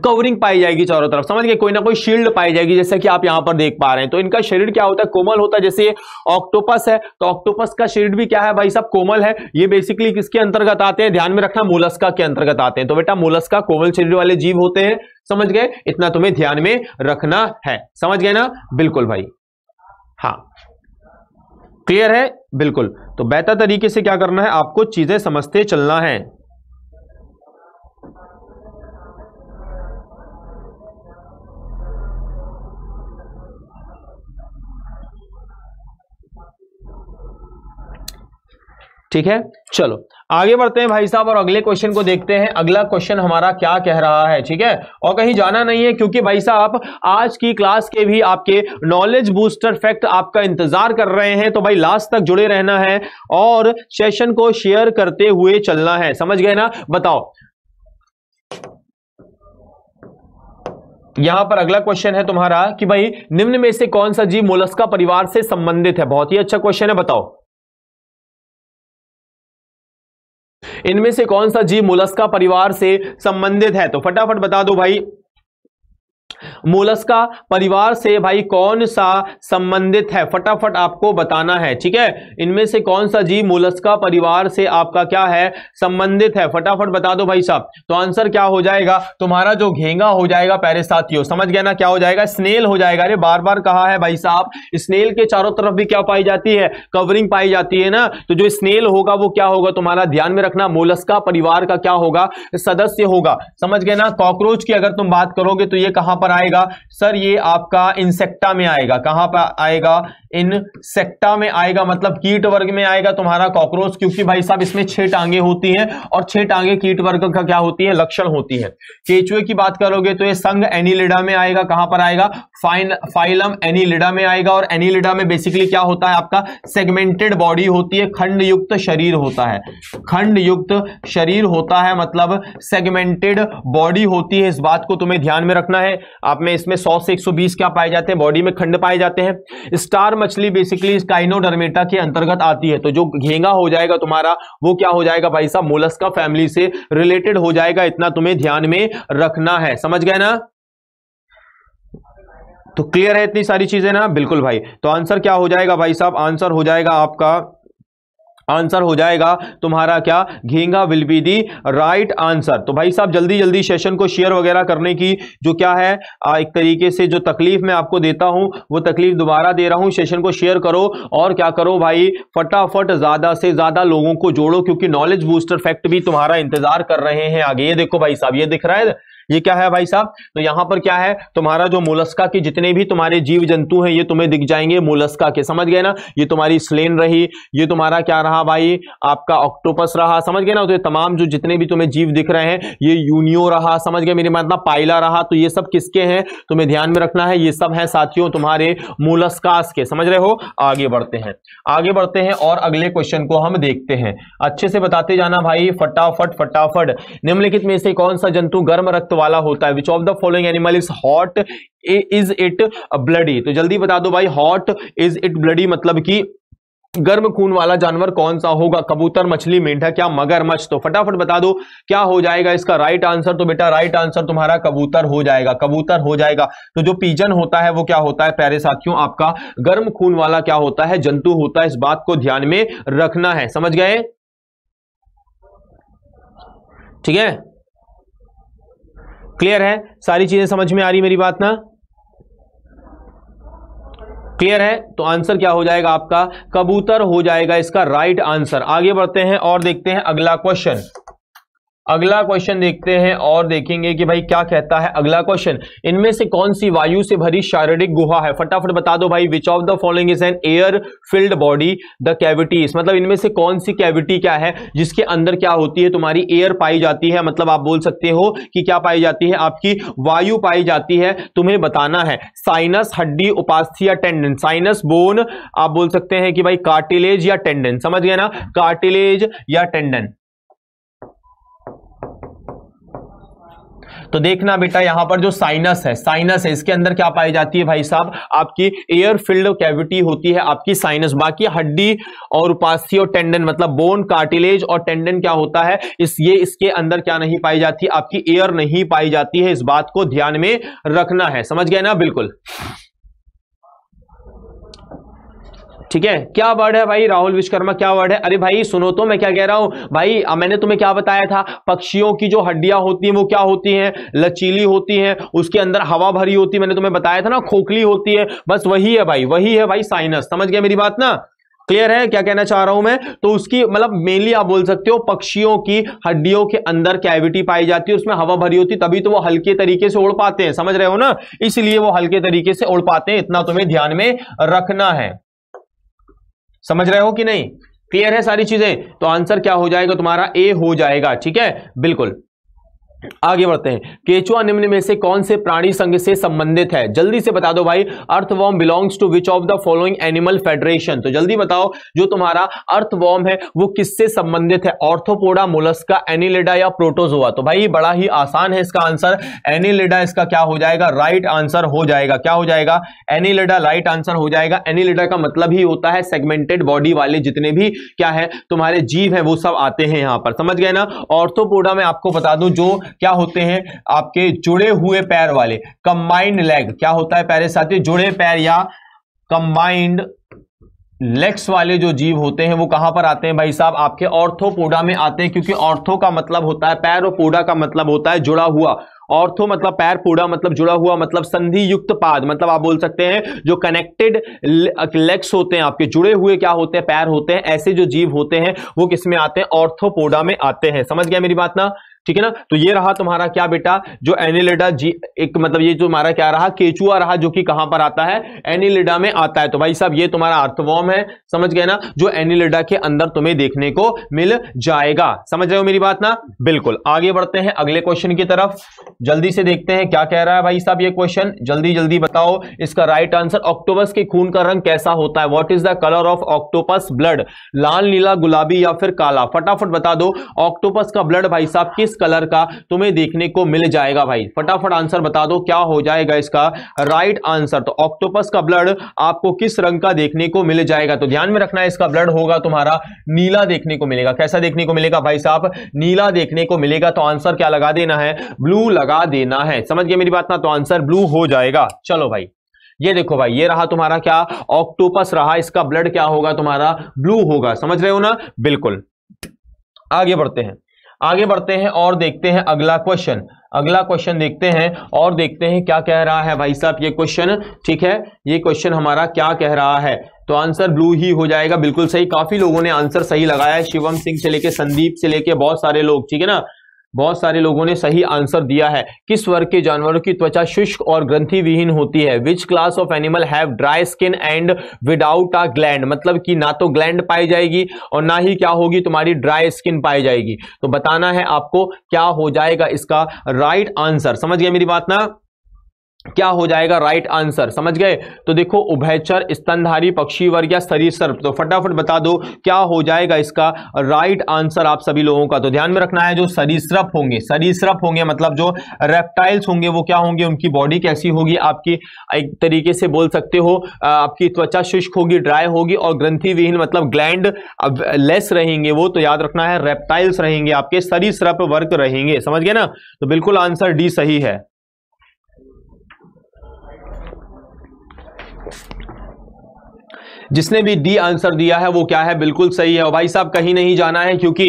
कवरिंग पाई जाएगी चारों तरफ समझ गए कोई ना कोई शील्ड पाई जाएगी जैसे कि आप यहां पर देख पा रहे हैं तो इनका शरीर क्या होता है कोमल होता है जैसे ऑक्टोपस है तो ऑक्टोपस का शरीर भी क्या है भाई सब कोमल है ये बेसिकली किसके अंतर्गत आते हैं ध्यान में रखना मोलस्का के अंतर्गत आते हैं तो बेटा मोलस्का कोमल शरीर वाले जीव होते हैं समझ गए इतना तुम्हें ध्यान में रखना है समझ गए ना बिल्कुल भाई हाँ क्लियर है बिल्कुल तो बेहतर तरीके से क्या करना है आपको चीजें समझते चलना है ठीक है चलो आगे बढ़ते हैं भाई साहब और अगले क्वेश्चन को देखते हैं अगला क्वेश्चन हमारा क्या कह रहा है ठीक है और कहीं जाना नहीं है क्योंकि भाई साहब आज की क्लास के भी आपके नॉलेज बूस्टर फैक्ट आपका इंतजार कर रहे हैं तो भाई लास्ट तक जुड़े रहना है और सेशन को शेयर करते हुए चलना है समझ गए ना बताओ यहां पर अगला क्वेश्चन है तुम्हारा कि भाई निम्न में से कौन सा जीव मोलस्का परिवार से संबंधित है बहुत ही अच्छा क्वेश्चन है बताओ इनमें से कौन सा जीव मोलस्का परिवार से संबंधित है तो फटाफट बता दो भाई मोलस्का परिवार से भाई कौन सा संबंधित है फटाफट आपको बताना है ठीक है इनमें से कौन सा जीव मोलस्का परिवार से आपका क्या है संबंधित है फटाफट बता दो भाई साहब तो आंसर क्या हो जाएगा तुम्हारा जो घेंगा हो जाएगा प्यारे साथियों समझ गया ना क्या हो जाएगा स्नेल हो जाएगा अरे बार बार कहा है भाई साहब स्नेल के चारों तरफ भी क्या पाई जाती है कवरिंग पाई जाती है ना तो जो स्नेल होगा वो क्या होगा तुम्हारा ध्यान में रखना मोलस्का परिवार का क्या होगा सदस्य होगा समझ गए ना कॉकरोच की अगर तुम बात करोगे तो ये कहां पर आएगा सर ये आपका इंसेक्टा में आएगा कहां पर आएगा इंसेक्टा में आएगा मतलब कीट वर्ग में आएगा तुम्हारा कॉकरोच क्योंकि भाई साहब इसमें छह टांगे होती हैं और छह टांगे कीट वर्ग का क्या होती है लक्षण होती है केचुए की बात करोगे तो ये संघ एनिलिडा में आएगा कहां पर आएगा फाइन फाइलम एनिलिडा में आएगा और एनिलिडा में बेसिकली क्या होता है आपका सेगमेंटेड बॉडी होती है खंड युक्त शरीर होता है खंड युक्त शरीर होता है मतलब सेगमेंटेड बॉडी होती है इस बात को तुम्हें ध्यान में रखना है आप में इसमें सौ से एक क्या पाए जाते हैं बॉडी में खंड पाए जाते हैं स्टार मछली बेसिकली इस काइनोडर्मेटा के अंतर्गत आती है तो जो घेंगा हो जाएगा तुम्हारा वो क्या हो जाएगा भाई साहब मोलस्का फैमिली से रिलेटेड हो जाएगा इतना तुम्हें ध्यान में रखना है समझ गए ना तो क्लियर है इतनी सारी चीजें ना बिल्कुल भाई तो आंसर क्या हो जाएगा भाई साहब आंसर हो जाएगा आपका आंसर हो जाएगा तुम्हारा क्या घेंगा will be the right answer तो भाई साहब जल्दी जल्दी सेशन को शेयर वगैरह करने की जो क्या है आ, एक तरीके से जो तकलीफ मैं आपको देता हूं वो तकलीफ दोबारा दे रहा हूं सेशन को शेयर करो और क्या करो भाई फटाफट ज्यादा से ज्यादा लोगों को जोड़ो क्योंकि नॉलेज बूस्टर फैक्ट भी तुम्हारा इंतजार कर रहे हैं आगे ये देखो भाई साहब ये दिख रहा है ये क्या है भाई साहब तो यहां पर क्या है तुम्हारा जो मोलस्का के जितने भी तुम्हारे जीव जंतु हैं ये तुम्हें दिख जाएंगे मोलस्का के समझ गए ना ये तुम्हारी स्लेन रही ये तुम्हारा क्या रहा भाई आपका ऑक्टोपस रहा समझ गए ना तो ये तमाम जो जितने भी तुम्हें जीव दिख रहे हैं ये यूनियो रहा समझ गए मेरे मतलब पाइला रहा तो ये सब किसके हैं तुम्हें ध्यान में रखना है ये सब है साथियों तुम्हारे मोलस्कास के समझ रहे हो आगे बढ़ते हैं आगे बढ़ते हैं और अगले क्वेश्चन को हम देखते हैं अच्छे से बताते जाना भाई फटाफट फटाफट निम्नलिखित में से कौन सा जंतु गर्म रक्त वाला होता है which of the following animal is hot is it bloody तो जल्दी बता दो भाई हॉट इज इट ब्लडी मतलब कि गर्म खून वाला जानवर कौन सा होगा कबूतर मछली मेंढक या मगरमच्छ तो फटाफट बता दो क्या हो जाएगा इसका राइट आंसर तो बेटा राइट आंसर तुम्हारा कबूतर हो जाएगा कबूतर हो जाएगा तो जो पीजन होता है वो क्या होता है प्यारे साथियों आपका गर्म खून वाला क्या होता है जंतु होता है इस बात को ध्यान में रखना है समझ गए ठीक है क्लियर है सारी चीजें समझ में आ रही मेरी बात ना क्लियर है तो आंसर क्या हो जाएगा आपका कबूतर हो जाएगा इसका राइट आंसर आगे बढ़ते हैं और देखते हैं अगला क्वेश्चन अगला क्वेश्चन देखते हैं और देखेंगे कि भाई क्या कहता है अगला क्वेश्चन इनमें से कौन सी वायु से भरी शारीरिक गुहा है फटाफट बता दो भाई which of the following is an air filled body the cavities मतलब इनमें से कौन सी कैविटी क्या है जिसके अंदर क्या होती है तुम्हारी एयर पाई जाती है मतलब आप बोल सकते हो कि क्या पाई जाती है आपकी वायु पाई जाती है तुम्हें बताना है साइनस हड्डी उपास्थी या टेंडन साइनस बोन आप बोल सकते हैं कि भाई कार्टिलेज या टेंडन समझ गए ना कार्टिलेज या टेंडन तो देखना बेटा यहाँ पर जो साइनस है साइनस है इसके अंदर क्या पाई जाती है भाई साहब आपकी एयर फील्ड कैविटी होती है आपकी साइनस बाकी हड्डी और उपास्थी और टेंडन मतलब बोन कार्टिलेज और टेंडन क्या होता है इस ये इसके अंदर क्या नहीं पाई जाती आपकी एयर नहीं पाई जाती है इस बात को ध्यान में रखना है समझ गए ना बिल्कुल ठीक है क्या वर्ड है भाई राहुल विश्वकर्मा क्या वर्ड है अरे भाई सुनो तो मैं क्या कह रहा हूं भाई मैंने तुम्हें क्या बताया था पक्षियों की जो हड्डियां होती हैं वो क्या होती हैं लचीली होती हैं उसके अंदर हवा भरी होती है मैंने तुम्हें बताया था ना खोखली होती है बस वही है भाई वही है भाई साइनस समझ गया मेरी बात ना क्लियर है क्या कहना चाह रहा हूं मैं तो उसकी मतलब मेनली आप बोल सकते हो पक्षियों की हड्डियों के अंदर कैविटी पाई जाती है उसमें हवा भरी होती तभी तो वो हल्के तरीके से उड़ पाते हैं समझ रहे हो ना इसलिए वो हल्के तरीके से उड़ पाते हैं इतना तुम्हें ध्यान में रखना है समझ रहे हो कि नहीं क्लियर है सारी चीजें तो आंसर क्या हो जाएगा तुम्हारा ए हो जाएगा ठीक है बिल्कुल आगे बढ़ते हैं केचुआ निम्न में से कौन से प्राणी संघ से संबंधित है जल्दी से बता दो भाई earthworm belongs to which of the following animal federation तो जल्दी बताओ जो तुम्हारा अर्थवॉर्म है वो किससे संबंधित है ऑर्थोपोडा मोलस्का एनिलेडा या प्रोटोजोआ तो भाई बड़ा ही आसान है इसका आंसर एनिलेडा इसका क्या हो जाएगा राइट आंसर हो जाएगा क्या हो जाएगा एनिलेडा राइट आंसर हो जाएगा एनिलेडा का मतलब ही होता है सेगमेंटेड बॉडी वाले जितने भी क्या है तुम्हारे जीव है वो सब आते हैं यहां पर समझ गए ना ऑर्थोपोडा में आपको बता दूं जो क्या होते हैं आपके जुड़े हुए पैर वाले कंबाइंड लेग क्या होता है पैर साथी जुड़े पैर या कंबाइंड लेग्स वाले जो जीव होते हैं वो कहां पर आते हैं भाई साहब आपके ऑर्थोपोडा में आते हैं क्योंकि ऑर्थो का मतलब होता है पैर और पोडा का मतलब होता है जुड़ा हुआ ऑर्थो मतलब पैर पूरा मतलब जुड़ा हुआ मतलब संधि युक्त पाद मतलब आप बोल सकते हैं जो कनेक्टेड लेग्स होते हैं आपके जुड़े हुए क्या होते हैं पैर होते हैं ऐसे जो जीव होते हैं वो किसमें आते हैं ऑर्थोपोडा में आते हैं समझ गया मेरी बात ना ठीक है ना तो ये रहा तुम्हारा क्या बेटा जो एनिलिडा जी एक मतलब ये जो हमारा क्या रहा केचुआ रहा जो कि कहां पर आता है एनिलिडा में आता है तो भाई साहब ये तुम्हारा अर्थवॉर्म है समझ गए ना जो एनिलिडा के अंदर तुम्हें देखने को मिल जाएगा समझ रहे हो मेरी बात ना बिल्कुल आगे बढ़ते हैं अगले क्वेश्चन की तरफ जल्दी से देखते हैं क्या कह रहा है भाई साहब ये क्वेश्चन जल्दी जल्दी बताओ इसका राइट आंसर ऑक्टोपस के खून का रंग कैसा होता है what is the colour of octopus blood लाल नीला गुलाबी या फिर काला फटाफट बता दो ऑक्टोपस का ब्लड भाई साहब किस कलर का तुम्हें देखने को मिल जाएगा भाई फटाफट आंसर बता दो क्या हो जाएगा इसका राइट आंसर तो ऑक्टोपस का ब्लड आपको किस रंग का देखने को मिल जाएगा तो ध्यान में रखना है इसका ब्लड होगा तुम्हारा नीला देखने को मिलेगा कैसा देखने को मिलेगा भाई साहब नीला देखने को मिलेगा तो आंसर क्या लगा देना है ब्लू लगा लगा देना है समझ गए मेरी बात ना तो आंसर ब्लू हो जाएगा चलो भाई ये देखो भाई ये रहा तुम्हारा क्या ऑक्टोपस रहा इसका ब्लड क्या होगा तुम्हारा ब्लू होगा समझ रहे हो ना बिल्कुल आगे बढ़ते हैं आगे बढ़ते हैं और देखते हैं अगला क्वेश्चन अगला क्वेश्चन देखते हैं और देखते हैं क्या कह रहा है भाई साहब ये क्वेश्चन ठीक है ये क्वेश्चन हमारा क्या कह रहा है तो आंसर ब्लू ही हो जाएगा बिल्कुल सही काफी लोगों ने आंसर सही लगाया है शिवम सिंह से लेके संदीप से लेके बहुत सारे लोग ठीक है ना बहुत सारे लोगों ने सही आंसर दिया है किस वर्ग के जानवरों की त्वचा शुष्क और ग्रंथि विहीन होती है which class of animal have dry skin and without a gland मतलब कि ना तो ग्लैंड पाई जाएगी और ना ही क्या होगी तुम्हारी ड्राई स्किन पाई जाएगी तो बताना है आपको क्या हो जाएगा इसका राइट right आंसर समझ गया मेरी बात ना क्या हो जाएगा राइट आंसर समझ गए तो देखो उभयचर स्तनधारी पक्षी वर्ग या सर्प तो फटाफट बता दो क्या हो जाएगा इसका राइट आंसर आप सभी लोगों का तो ध्यान में रखना है जो सरीसृप होंगे सरीसृप होंगे मतलब जो रेप्टाइल्स होंगे वो क्या होंगे उनकी बॉडी कैसी होगी आपकी एक तरीके से बोल सकते हो आपकी त्वचा शुष्क होगी ड्राई होगी और ग्रंथि विहीन मतलब ग्लैंड लेस रहेंगे वो तो याद रखना है रेप्टाइल्स रहेंगे आपके सरीसृप वर्ग रहेंगे समझ गए ना तो बिल्कुल आंसर डी सही है जिसने भी डी आंसर दिया है वो क्या है बिल्कुल सही है और भाई साहब कहीं नहीं जाना है क्योंकि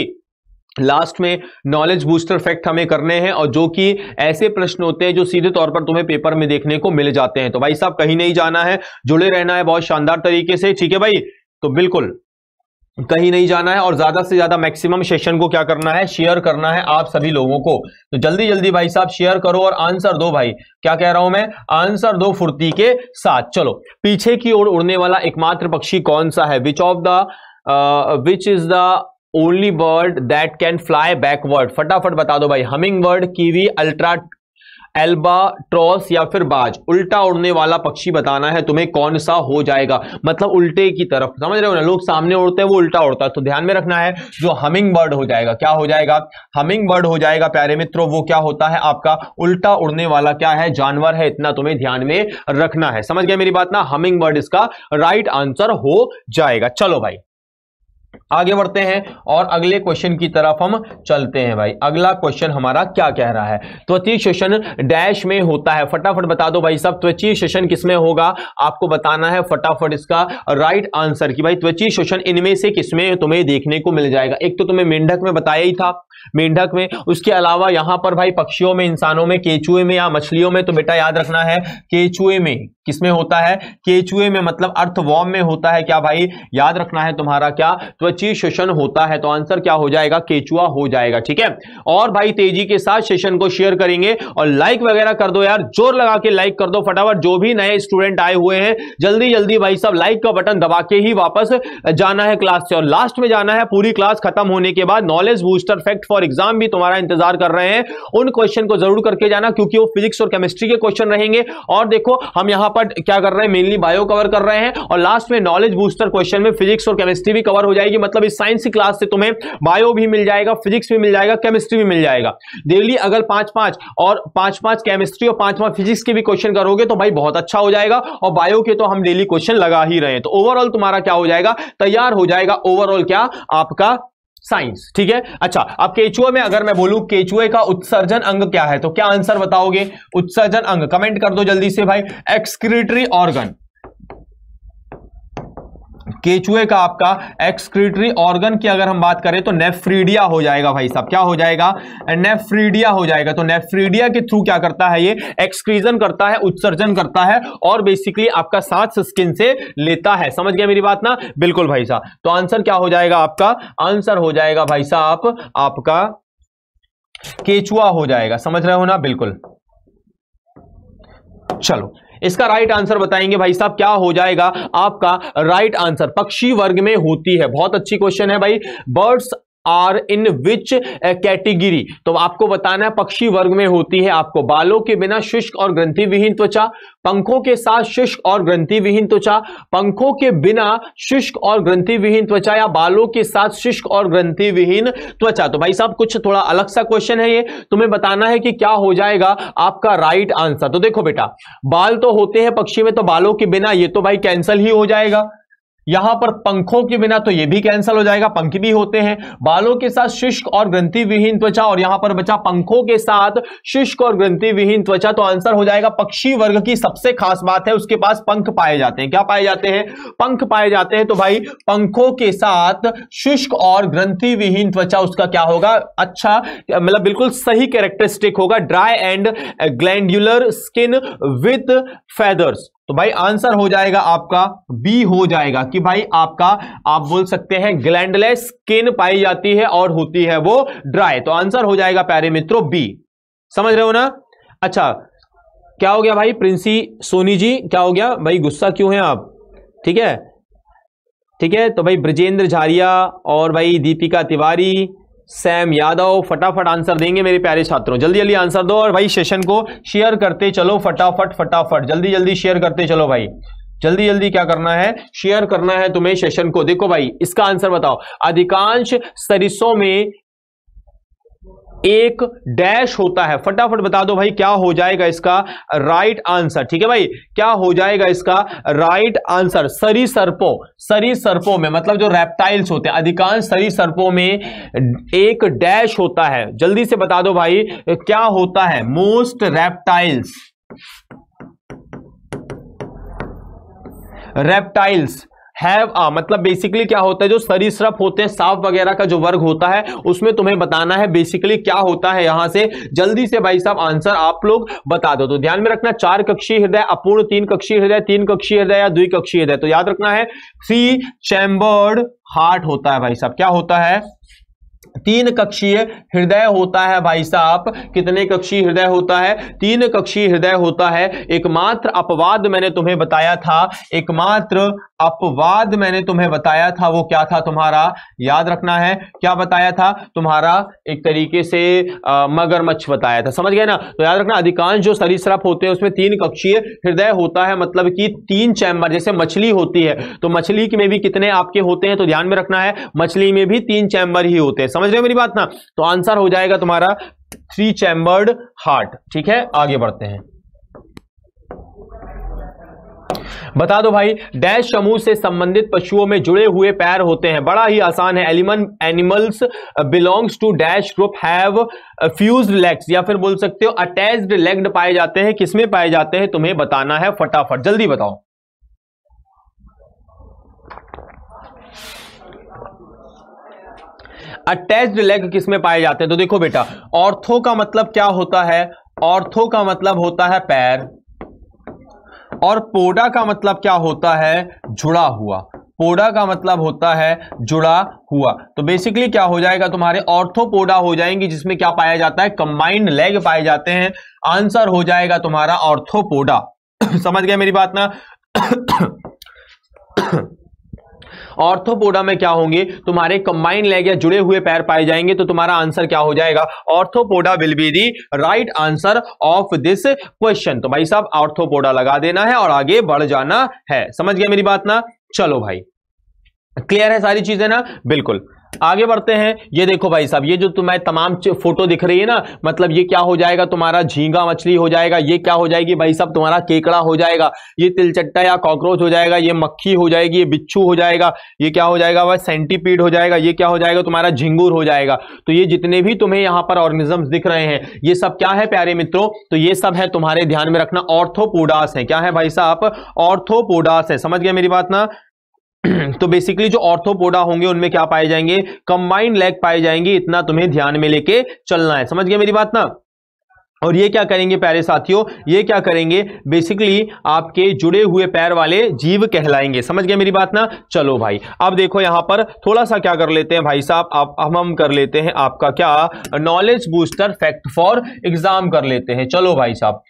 लास्ट में नॉलेज बूस्टर फैक्ट हमें करने हैं और जो कि ऐसे प्रश्न होते हैं जो सीधे तौर पर तुम्हें पेपर में देखने को मिल जाते हैं तो भाई साहब कहीं नहीं जाना है जुड़े रहना है बहुत शानदार तरीके से ठीक है भाई तो बिल्कुल कहीं नहीं जाना है और ज्यादा से ज्यादा मैक्सिमम सेशन को क्या करना है शेयर करना है आप सभी लोगों को तो जल्दी जल्दी भाई साहब शेयर करो और आंसर दो भाई क्या कह रहा हूं मैं आंसर दो फुर्ती के साथ चलो पीछे की ओर उड़ने वाला एकमात्र पक्षी कौन सा है which of the which is the only bird that can fly backward फटाफट बता दो भाई hummingbird kiwi ultra albatross या फिर बाज उल्टा उड़ने वाला पक्षी बताना है तुम्हें कौन सा हो जाएगा मतलब उल्टे की तरफ समझ रहे हो ना लोग सामने उड़ते हैं वो उल्टा उड़ता है तो ध्यान में रखना है जो हमिंग बर्ड हो जाएगा क्या हो जाएगा हमिंग बर्ड हो जाएगा प्यारे मित्रों वो क्या होता है आपका उल्टा उड़ने वाला क्या है जानवर है इतना तुम्हें ध्यान में रखना है समझ गया मेरी बात ना हमिंग बर्ड इसका राइट आंसर हो जाएगा चलो भाई आगे बढ़ते हैं और अगले क्वेश्चन की तरफ हम चलते हैं भाई अगला क्वेश्चन हमारा क्या कह रहा है त्वचीय शोषण डैश में होता है फटाफट बता दो भाई सब त्वचीय शोषण किसमें होगा आपको बताना है फटाफट इसका राइट आंसर कि भाई त्वचीय शोषण इनमें से किसमें तुम्हें देखने को मिल जाएगा एक तो तुम्हें मेंढक में बताया ही था मेंढक में उसके अलावा यहां पर भाई पक्षियों में इंसानों में केचुए में या मछलियों में तो बेटा याद रखना है केचुए में किसमें होता है केचुए में मतलब अर्थवॉर्म में होता है क्या भाई याद रखना है तुम्हारा क्या त्वची शोषण होता है तो आंसर क्या हो जाएगा केचुआ हो जाएगा ठीक है और भाई तेजी के साथ सेशन को शेयर करेंगे और लाइक वगैरह कर दो यार जोर लगा के लाइक कर दो फटाफट जो भी नए स्टूडेंट आए हुए हैं जल्दी जल्दी भाई साहब लाइक का बटन दबा के ही वापस जाना है क्लास से और लास्ट में जाना है पूरी क्लास खत्म होने के बाद knowledge booster fact for exam भी तुम्हारा इंतजार कर रहे हैं उन क्वेश्चन को जरूर करके जाना क्योंकि वो फिजिक्स और केमिस्ट्री के क्वेश्चन रहेंगे और देखो हम यहां पर क्या कर रहे हैं मेनली बायो कवर कर रहे हैं और लास्ट में नॉलेज बूस्टर क्वेश्चन में फिजिक्स और केमिस्ट्री भी कवर हो जाएगी जाएगी मतलब इस साइंस की क्लास से तुम्हें बायो भी मिल जाएगा फिजिक्स भी मिल जाएगा केमिस्ट्री भी मिल जाएगा डेली अगर पांच पांच और पांच पांच केमिस्ट्री और पांच पांच फिजिक्स के भी क्वेश्चन करोगे तो भाई बहुत अच्छा हो जाएगा और बायो के तो हम डेली क्वेश्चन लगा ही रहे तो ओवरऑल तुम्हारा क्या हो जाएगा तैयार हो जाएगा ओवरऑल क्या आपका साइंस ठीक है अच्छा अब केचुए में अगर मैं बोलूं केचुए का उत्सर्जन अंग क्या है तो क्या आंसर बताओगे उत्सर्जन अंग कमेंट कर दो जल्दी से भाई एक्सक्रीटरी ऑर्गन केचुए का आपका एक्सक्रीटरी ऑर्गन की अगर हम बात करें तो नेफ्रीडिया हो जाएगा भाई साहब क्या हो जाएगा नेफ्रीडिया हो जाएगा तो नेफ्रीडिया के थ्रू क्या करता है ये एक्सक्रीजन करता है उत्सर्जन करता है और बेसिकली आपका सांस स्किन से लेता है समझ गया मेरी बात ना बिल्कुल भाई साहब तो आंसर क्या हो जाएगा आपका आंसर हो जाएगा भाई साहब आप, आपका केचुआ हो जाएगा समझ रहे हो ना बिल्कुल चलो इसका राइट आंसर बताएंगे भाई साहब क्या हो जाएगा आपका राइट आंसर पक्षी वर्ग में होती है बहुत अच्छी क्वेश्चन है भाई birds are in which category तो आपको बताना है पक्षी वर्ग में होती है आपको बालों के बिना शुष्क और ग्रंथि विहीन त्वचा पंखों के साथ शुष्क और ग्रंथि विहीन त्वचा पंखों के बिना शुष्क और ग्रंथि विहीन त्वचा या बालों के साथ शुष्क और ग्रंथि विहीन त्वचा तो भाई साहब कुछ थोड़ा अलग सा क्वेश्चन है ये तुम्हें बताना है कि क्या हो जाएगा आपका राइट आंसर तो देखो बेटा बाल तो होते हैं पक्षी में तो बालों के बिना ये तो भाई कैंसिल ही हो जाएगा यहां पर पंखों के बिना तो ये भी कैंसिल हो जाएगा पंख भी होते हैं बालों के साथ शुष्क और ग्रंथि विहीन त्वचा और यहां पर बचा पंखों के साथ शुष्क और ग्रंथि विहीन त्वचा तो आंसर हो जाएगा पक्षी वर्ग की सबसे खास बात है उसके पास पंख पाए जाते हैं क्या पाए जाते हैं पंख पाए जाते हैं तो भाई पंखों के साथ शुष्क और ग्रंथि विहीन त्वचा उसका क्या होगा अच्छा मतलब बिल्कुल सही कैरेक्टरिस्टिक होगा dry and glandular skin with feathers तो भाई आंसर हो जाएगा आपका बी हो जाएगा कि भाई आपका आप बोल सकते हैं ग्लैंडलेस स्किन पाई जाती है और होती है वो ड्राई तो आंसर हो जाएगा प्यारे मित्रों बी समझ रहे हो ना अच्छा क्या हो गया भाई प्रिंसी सोनी जी क्या हो गया भाई गुस्सा क्यों है आप ठीक है ठीक है तो भाई ब्रजेंद्र झारिया और भाई दीपिका तिवारी सैम यादव फटाफट आंसर देंगे मेरे प्यारे छात्रों जल्दी जल्दी आंसर दो और भाई सेशन को शेयर करते चलो फटाफट फटाफट जल्दी जल्दी शेयर करते चलो भाई जल्दी जल्दी क्या करना है शेयर करना है तुम्हें सेशन को देखो भाई इसका आंसर बताओ अधिकांश सरिसों में एक डैश होता है फटाफट बता दो भाई क्या हो जाएगा इसका राइट आंसर ठीक है भाई क्या हो जाएगा इसका राइट आंसर सरी सर्पो सरी सर्पो में मतलब जो रेप्टाइल्स होते हैं अधिकांश सरी सर्पो में एक डैश होता है जल्दी से बता दो भाई क्या होता है most reptiles reptiles have uh मतलब बेसिकली क्या होता है जो सरीसृप होते हैं साफ वगैरह का जो वर्ग होता है उसमें तुम्हें बताना है बेसिकली क्या होता है यहां से जल्दी से भाई साहब आंसर आप लोग बता दो तो ध्यान में रखना चार कक्षीय हृदय अपूर्ण तीन कक्षीय हृदय तीन कक्षीय हृदय या द्वि कक्षीय हृदय तो याद रखना है थ्री चैम्बर्ड हार्ट होता है भाई साहब क्या होता है तीन कक्षीय हृदय होता है भाई साहब कितने कक्षीय हृदय होता है तीन कक्षीय हृदय होता है एकमात्र अपवाद मैंने तुम्हें बताया था एकमात्र अपवाद मैंने तुम्हें बताया था वो क्या था तुम्हारा याद रखना है क्या बताया था तुम्हारा एक तरीके से मगरमच्छ बताया था समझ गए ना तो याद रखना अधिकांश जो सरीसृप होते हैं उसमें तीन कक्षीय हृदय होता है मतलब कि तीन चैंबर जैसे मछली होती है तो मछली में भी कितने आपके होते हैं तो ध्यान में रखना है मछली में भी तीन चैंबर ही होते हैं समझ समझ रहे मेरी बात ना तो आंसर हो जाएगा तुम्हारा थ्री चैम्बर्ड हार्ट ठीक है आगे बढ़ते हैं बता दो भाई डैश समूह से संबंधित पशुओं में जुड़े हुए पैर होते हैं बड़ा ही आसान है एलिमन animals belongs to dash group have fuse legs या फिर बोल सकते हो अटैच्ड लेग्ड पाए जाते हैं किसमें पाए जाते हैं तुम्हें बताना है फटाफट जल्दी बताओ अटैच्ड लेग किसमें पाए जाते हैं तो देखो बेटा ऑर्थो का मतलब क्या होता है ऑर्थो का मतलब होता है पैर और पोडा का मतलब क्या होता है जुड़ा हुआ पोडा का मतलब होता है जुड़ा हुआ तो बेसिकली क्या हो जाएगा तुम्हारे ऑर्थोपोडा हो जाएंगी जिसमें क्या पाया जाता है कंबाइंड लेग पाए जाते हैं आंसर हो जाएगा तुम्हारा ऑर्थोपोडा समझ गया मेरी बात ना ऑर्थोपोडा में क्या होंगे तुम्हारे कंबाइंड लेग या जुड़े हुए पैर पाए जाएंगे तो तुम्हारा आंसर क्या हो जाएगा Arthropoda will be the right answer of this question तो भाई साहब ऑर्थोपोडा लगा देना है और आगे बढ़ जाना है समझ गया मेरी बात ना चलो भाई क्लियर है सारी चीजें ना बिल्कुल आगे बढ़ते हैं ये देखो भाई साहब ये जो तुम्हें तो तमाम फोटो दिख रही है ना मतलब ये क्या हो जाएगा तुम्हारा झींगा मछली हो जाएगा ये क्या हो जाएगी भाई साहब तुम्हारा केकड़ा हो जाएगा ये तिलचट्टा या कॉकरोच हो जाएगा ये मक्खी हो जाएगी ये बिच्छू हो जाएगा ये क्या हो जाएगा भाई सेंटीपीड हो जाएगा ये क्या हो जाएगा तुम्हारा झिंगूर हो जाएगा तो ये जितने भी तुम्हें यहाँ पर ऑर्गेनिज्म दिख रहे हैं ये सब क्या है प्यारे मित्रों तो ये सब है तुम्हारे ध्यान में रखना ऑर्थोपोडास है क्या है भाई साहब ऑर्थोपोडास है समझ गया मेरी बात ना तो बेसिकली जो ऑर्थोपोडा होंगे उनमें क्या पाए जाएंगे कंबाइंड लेग पाए जाएंगे इतना तुम्हें ध्यान में लेके चलना है समझ गया मेरी बात ना और ये क्या करेंगे प्यारे साथियों ये क्या करेंगे बेसिकली आपके जुड़े हुए पैर वाले जीव कहलाएंगे समझ गए मेरी बात ना चलो भाई अब देखो यहां पर थोड़ा सा क्या कर लेते हैं भाई साहब आप हम हम कर लेते हैं आपका क्या knowledge booster fact for exam कर लेते हैं चलो भाई साहब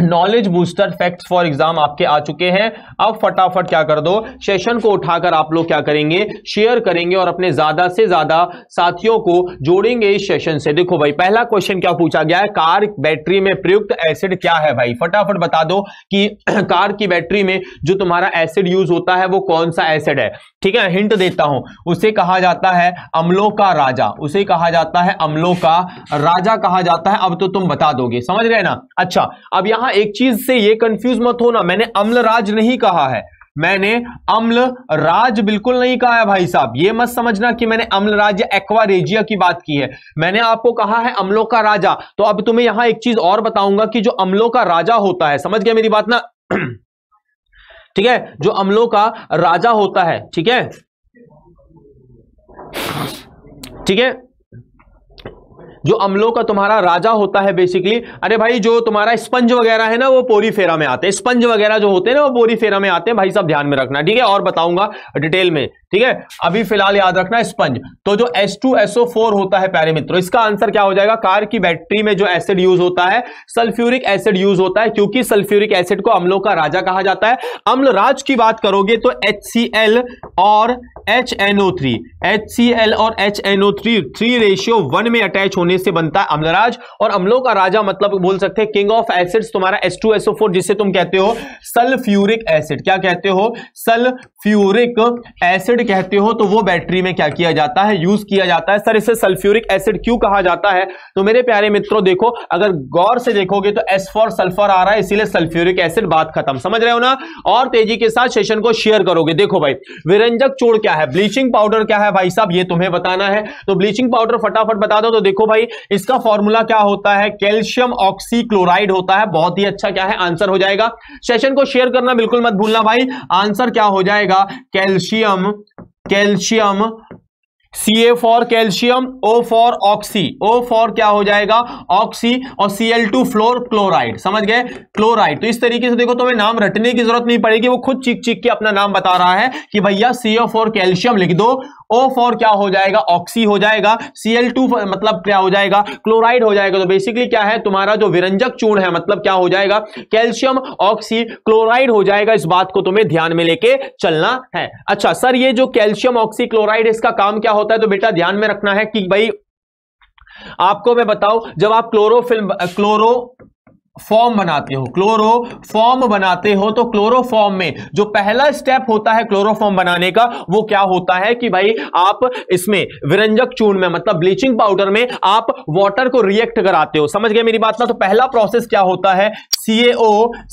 knowledge booster facts for exam आपके आ चुके हैं अब फटाफट क्या कर दो सेशन को उठाकर आप लोग क्या करेंगे शेयर करेंगे और अपने ज्यादा से ज्यादा साथियों को जोड़ेंगे इस सेशन से देखो भाई पहला क्वेश्चन क्या पूछा गया है कार बैटरी में प्रयुक्त एसिड क्या है भाई फटाफट बता दो कि कार की बैटरी में जो तुम्हारा एसिड यूज होता है वो कौन सा एसिड है ठीक है हिंट देता हूं उसे कहा जाता है अम्लों का राजा उसे कहा जाता है अम्लों का राजा कहा जाता है अब तो तुम बता दोगे समझ गए ना अच्छा अब यहां यहां एक चीज से ये कंफ्यूज मत होना मैंने अम्ल राज नहीं कहा है मैंने अम्ल राज बिल्कुल नहीं कहा है भाई साहब ये मत समझना कि मैंने अम्ल राज या एक्वा रेजिया की बात की है मैंने आपको कहा है अम्लों का राजा तो अब तुम्हें यहां एक चीज और बताऊंगा कि जो अम्लों का राजा होता है समझ गया मेरी बात ना ठीक है जो अम्लों का राजा होता है ठीक है ठीक है जो अम्लों का तुम्हारा राजा होता है बेसिकली अरे भाई जो तुम्हारा स्पंज वगैरह है ना वो पोरी फेरा में आते हैं स्पंज वगैरह जो होते हैं ना वो पोरी फेरा में आते हैं भाई साहब ध्यान में रखना ठीक है और बताऊंगा डिटेल में ठीक है अभी फिलहाल याद रखना स्पंज तो जो H2SO4 होता है प्यारे मित्रों इसका आंसर क्या हो जाएगा कार की बैटरी में जो एसिड यूज होता है सल्फ्यूरिक एसिड यूज होता है क्योंकि सल्फ्यूरिक एसिड को अम्लों का राजा कहा जाता है अम्ल राज की बात करोगे तो HCl और HNO3 HCl और HNO3 थ्री रेशियो वन में अटैच होने से बनता है अम्लराज और अम्लों का राजा मतलब बोल सकते हैं किंग ऑफ एसिड्स तुम्हारा H2SO4 जिसे तुम कहते हो सल्फ्यूरिक एसिड क्या कहते हो सल्फ्यूरिक एसिड एसिड कहते हो तो वो बैटरी में क्या किया जाता है यूज किया जाता है सर इसे सल्फ्यूरिक एसिड क्यों कहा जाता है तो मेरे प्यारे मित्रों देखो अगर गौर से देखोगे तो एस फॉर सल्फर आ रहा है इसीलिए सल्फ्यूरिक एसिड बात खत्म समझ रहे हो ना और तेजी के साथ सेशन को शेयर करोगे देखो भाई विरंजक चूड़ क्या है ब्लीचिंग पाउडर क्या है भाई साहब ये तुम्हें बताना है तो ब्लीचिंग पाउडर फटाफट बता दो तो देखो भाई इसका फॉर्मूला क्या होता है कैल्शियम ऑक्सीक्लोराइड होता है बहुत ही अच्छा क्या है आंसर हो जाएगा सेशन को शेयर करना बिल्कुल मत भूलना भाई आंसर क्या हो जाएगा calcium Gelişiyor mu? C A for calcium O for oxy O for क्या हो जाएगा ऑक्सी और सी एल टू फ्लोर क्लोराइड समझ गए क्लोराइड तो इस तरीके से देखो तुम्हें तो नाम रटने की जरूरत नहीं पड़ेगी वो खुद चिक चिक के अपना नाम बता रहा है कि भैया सी ओ फॉर कैल्शियम लिख दो ओ फॉर क्या हो जाएगा ऑक्सी हो जाएगा सी एल टू मतलब क्या हो जाएगा क्लोराइड हो जाएगा तो बेसिकली क्या है तुम्हारा जो विरंजक चूर्ण है मतलब क्या हो जाएगा कैल्शियम ऑक्सी क्लोराइड हो जाएगा इस बात को तुम्हें ध्यान में लेके चलना है अच्छा सर ये जो कैल्शियम ऑक्सी क्लोराइड इसका काम क्या हो होता है तो बेटा ध्यान में रखना है कि भाई आपको मैं बताऊं जब आप क्लोरोफिल क्लोरो फॉर्म बनाते हो क्लोरो फॉर्म बनाते हो तो क्लोरोफॉर्म में जो पहला स्टेप होता है क्लोरोफॉर्म बनाने का वो क्या होता है कि भाई आप इसमें विरंजक चूर्ण में मतलब ब्लीचिंग पाउडर में आप वाटर को रिएक्ट कराते हो समझ गए मेरी बात ना तो पहला प्रोसेस क्या होता है CaO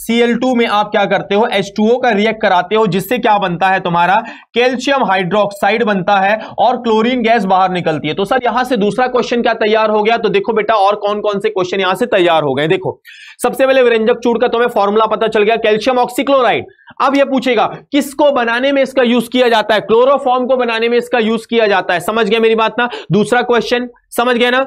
Cl2 में आप क्या करते हो H2O का रिएक्ट कराते हो जिससे क्या बनता है तुम्हारा कैल्शियम हाइड्रोक्साइड बनता है और क्लोरीन गैस बाहर निकलती है तो सर यहां से दूसरा क्वेश्चन क्या तैयार हो गया तो देखो बेटा और कौन कौन से क्वेश्चन यहां से तैयार हो गए देखो सबसे पहले व्यंजक चूड़ का तुम्हें तो फॉर्मूला पता चल गया कैल्शियम ऑक्सीक्लोराइड अब यह पूछेगा किसको बनाने में इसका यूज किया जाता है क्लोरोफॉर्म को बनाने में इसका यूज किया जाता है समझ गया मेरी बात ना दूसरा क्वेश्चन समझ गया ना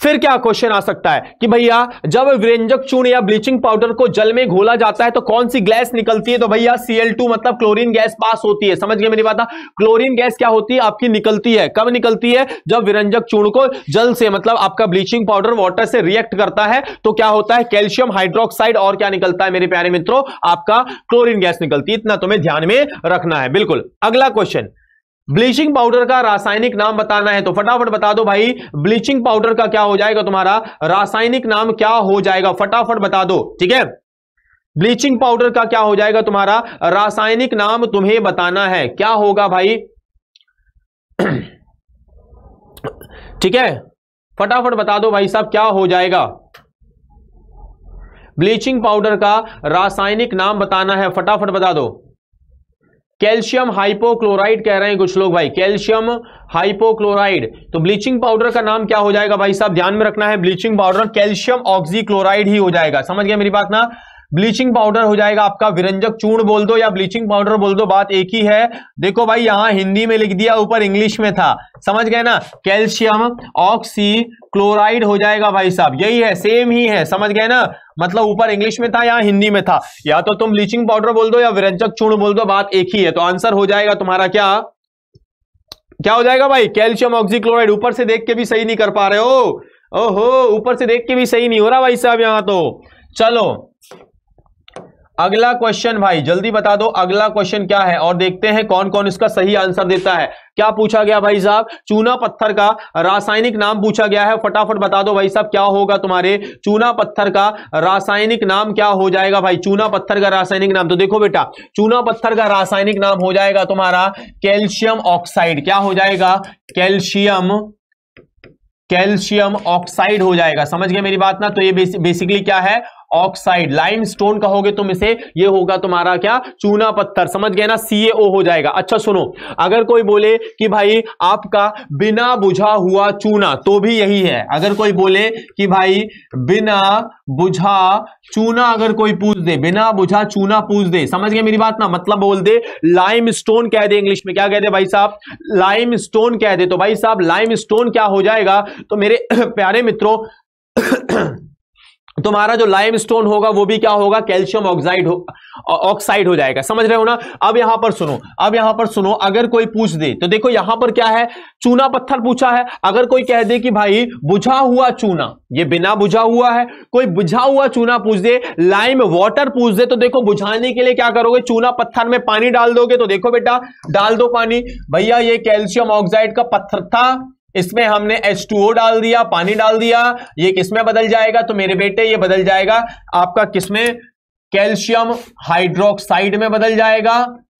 फिर क्या क्वेश्चन आ सकता है कि भैया जब व्यंजक चूर्ण या ब्लीचिंग पाउडर को जल में घोला जाता है तो कौन सी गैस निकलती है तो भैया Cl2 मतलब क्लोरीन गैस पास होती है समझ गए मेरी बात क्लोरीन हाँ, गैस क्या होती है आपकी निकलती है कब निकलती है जब विरंजक चूर्ण को जल से मतलब आपका ब्लीचिंग पाउडर वाटर से रिएक्ट करता है तो क्या होता है कैल्शियम हाइड्रोक्साइड और क्या निकलता है मेरे प्यारे मित्रों आपका क्लोरिन गैस निकलती है इतना तुम्हें ध्यान में रखना है बिल्कुल अगला क्वेश्चन ब्लीचिंग पाउडर का रासायनिक नाम बताना है तो फटाफट बता दो भाई ब्लीचिंग पाउडर का क्या हो जाएगा तुम्हारा रासायनिक नाम क्या हो जाएगा फटाफट बता दो ठीक है ब्लीचिंग पाउडर का क्या हो जाएगा तुम्हारा रासायनिक नाम तुम्हें बताना है क्या होगा भाई ठीक है फटाफट बता दो भाई साहब क्या हो जाएगा ब्लीचिंग पाउडर का रासायनिक नाम बताना है फटाफट बता दो कैल्शियम हाइपोक्लोराइड कह रहे हैं कुछ लोग भाई कैल्शियम हाइपोक्लोराइड तो ब्लीचिंग पाउडर का नाम क्या हो जाएगा भाई साहब ध्यान में रखना है ब्लीचिंग पाउडर कैल्शियम ऑक्सीक्लोराइड ही हो जाएगा समझ गया मेरी बात ना ब्लीचिंग पाउडर हो जाएगा आपका विरंजक चूर्ण बोल दो या ब्लीचिंग पाउडर बोल दो बात एक ही है देखो भाई यहाँ हिंदी में लिख दिया ऊपर इंग्लिश में था समझ गए ना कैल्शियम ऑक्सी क्लोराइड हो जाएगा भाई साहब यही है सेम ही है समझ गए ना मतलब ऊपर इंग्लिश में था या हिंदी में था या तो तुम ब्लीचिंग पाउडर बोल दो या विरंजक चूर्ण बोल दो बात एक ही है तो आंसर हो जाएगा तुम्हारा क्या क्या हो जाएगा भाई कैल्शियम ऑक्सीक्लोराइड ऊपर से देख के भी सही नहीं कर पा रहे हो ओहो ऊपर से देख के भी सही नहीं हो रहा भाई साहब यहाँ तो चलो अगला क्वेश्चन भाई जल्दी बता दो अगला क्वेश्चन क्या है और देखते हैं कौन कौन इसका सही आंसर देता है क्या पूछा गया भाई साहब चूना पत्थर का रासायनिक नाम पूछा गया है फटाफट बता दो भाई साहब क्या होगा तुम्हारे चूना पत्थर का रासायनिक नाम क्या हो जाएगा भाई चूना पत्थर का रासायनिक नाम तो देखो बेटा चूना पत्थर का रासायनिक नाम हो जाएगा तुम्हारा कैल्शियम ऑक्साइड क्या हो जाएगा कैल्शियम कैल्शियम ऑक्साइड हो जाएगा समझ गए मेरी बात ना तो ये बेसिकली क्या है ऑक्साइड लाइमस्टोन कहोगे तुम इसे ये होगा तुम्हारा क्या चूना पत्थर समझ गए ना सीएओ हो जाएगा अच्छा सुनो अगर कोई बोले कि भाई आपका बिना बुझा हुआ चूना तो भी यही है अगर कोई बोले कि भाई बिना बुझा चूना अगर कोई पूछ दे बिना बुझा चूना पूछ दे समझ गए मेरी बात ना मतलब बोल दे लाइम स्टोन कह दे इंग्लिश में क्या कह दे भाई साहब लाइम स्टोन कह दे तो भाई साहब लाइम स्टोन क्या हो जाएगा तो मेरे प्यारे मित्रों तुम्हारा जो लाइम स्टोन होगा वो भी क्या होगा कैल्शियम ऑक्साइड हो ऑक्साइड हो जाएगा समझ रहे हो ना अब यहां पर सुनो अब यहां पर सुनो अगर कोई पूछ दे तो देखो यहां पर क्या है चूना पत्थर पूछा है अगर कोई कह दे कि भाई बुझा हुआ चूना ये बिना बुझा हुआ है कोई बुझा हुआ चूना पूछ दे लाइम वाटर पूछ दे तो देखो बुझाने के लिए क्या करोगे चूना पत्थर में पानी डाल दोगे तो देखो बेटा डाल दो पानी भैया ये कैल्शियम ऑक्साइड का पत्थर था इसमें हमने H2O डाल दिया पानी डाल दिया ये किसमें बदल जाएगा तो मेरे बेटे ये बदल जाएगा आपका किसमें कैल्शियम हाइड्रोक्साइड में बदल जाएगा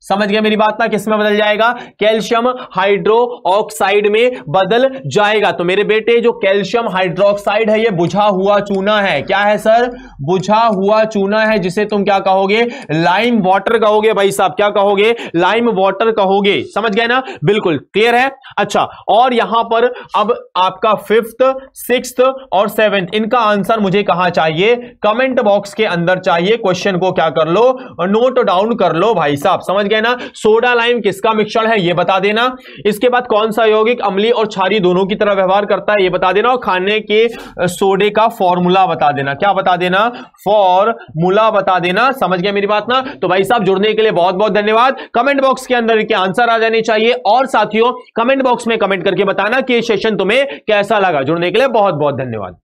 समझ गया मेरी बात ना किसमें बदल जाएगा कैल्शियम हाइड्रो ऑक्साइड में बदल जाएगा तो मेरे बेटे जो कैल्शियम हाइड्रोक्साइड है ये बुझा हुआ चूना है क्या है सर बुझा हुआ चूना है जिसे तुम क्या कहोगे लाइम वाटर कहोगे भाई साहब क्या कहोगे लाइम वाटर कहोगे समझ गए ना बिल्कुल क्लियर है अच्छा और यहां पर अब आपका फिफ्थ सिक्स और सेवेंथ इनका आंसर मुझे कहा चाहिए कमेंट बॉक्स के अंदर चाहिए क्वेश्चन को क्या कर लो नोट डाउन कर लो भाई साहब समझ कहना सोडा लाइम किसका मिश्रण है यह बता देना इसके बाद कौन सा यौगिक अमली और छारी दोनों की तरह व्यवहार करता है यह बता देना और खाने के सोडे का फॉर्मूला बता देना क्या बता देना फॉर्मूला बता देना समझ गया मेरी बात ना तो भाई साहब जुड़ने के लिए बहुत बहुत धन्यवाद कमेंट बॉक्स के अंदर इनके आंसर आ जाने चाहिए और साथियों कमेंट बॉक्स में कमेंट करके बताना कि सेशन तुम्हें कैसा लगा जुड़ने के लिए बहुत बहुत धन्यवाद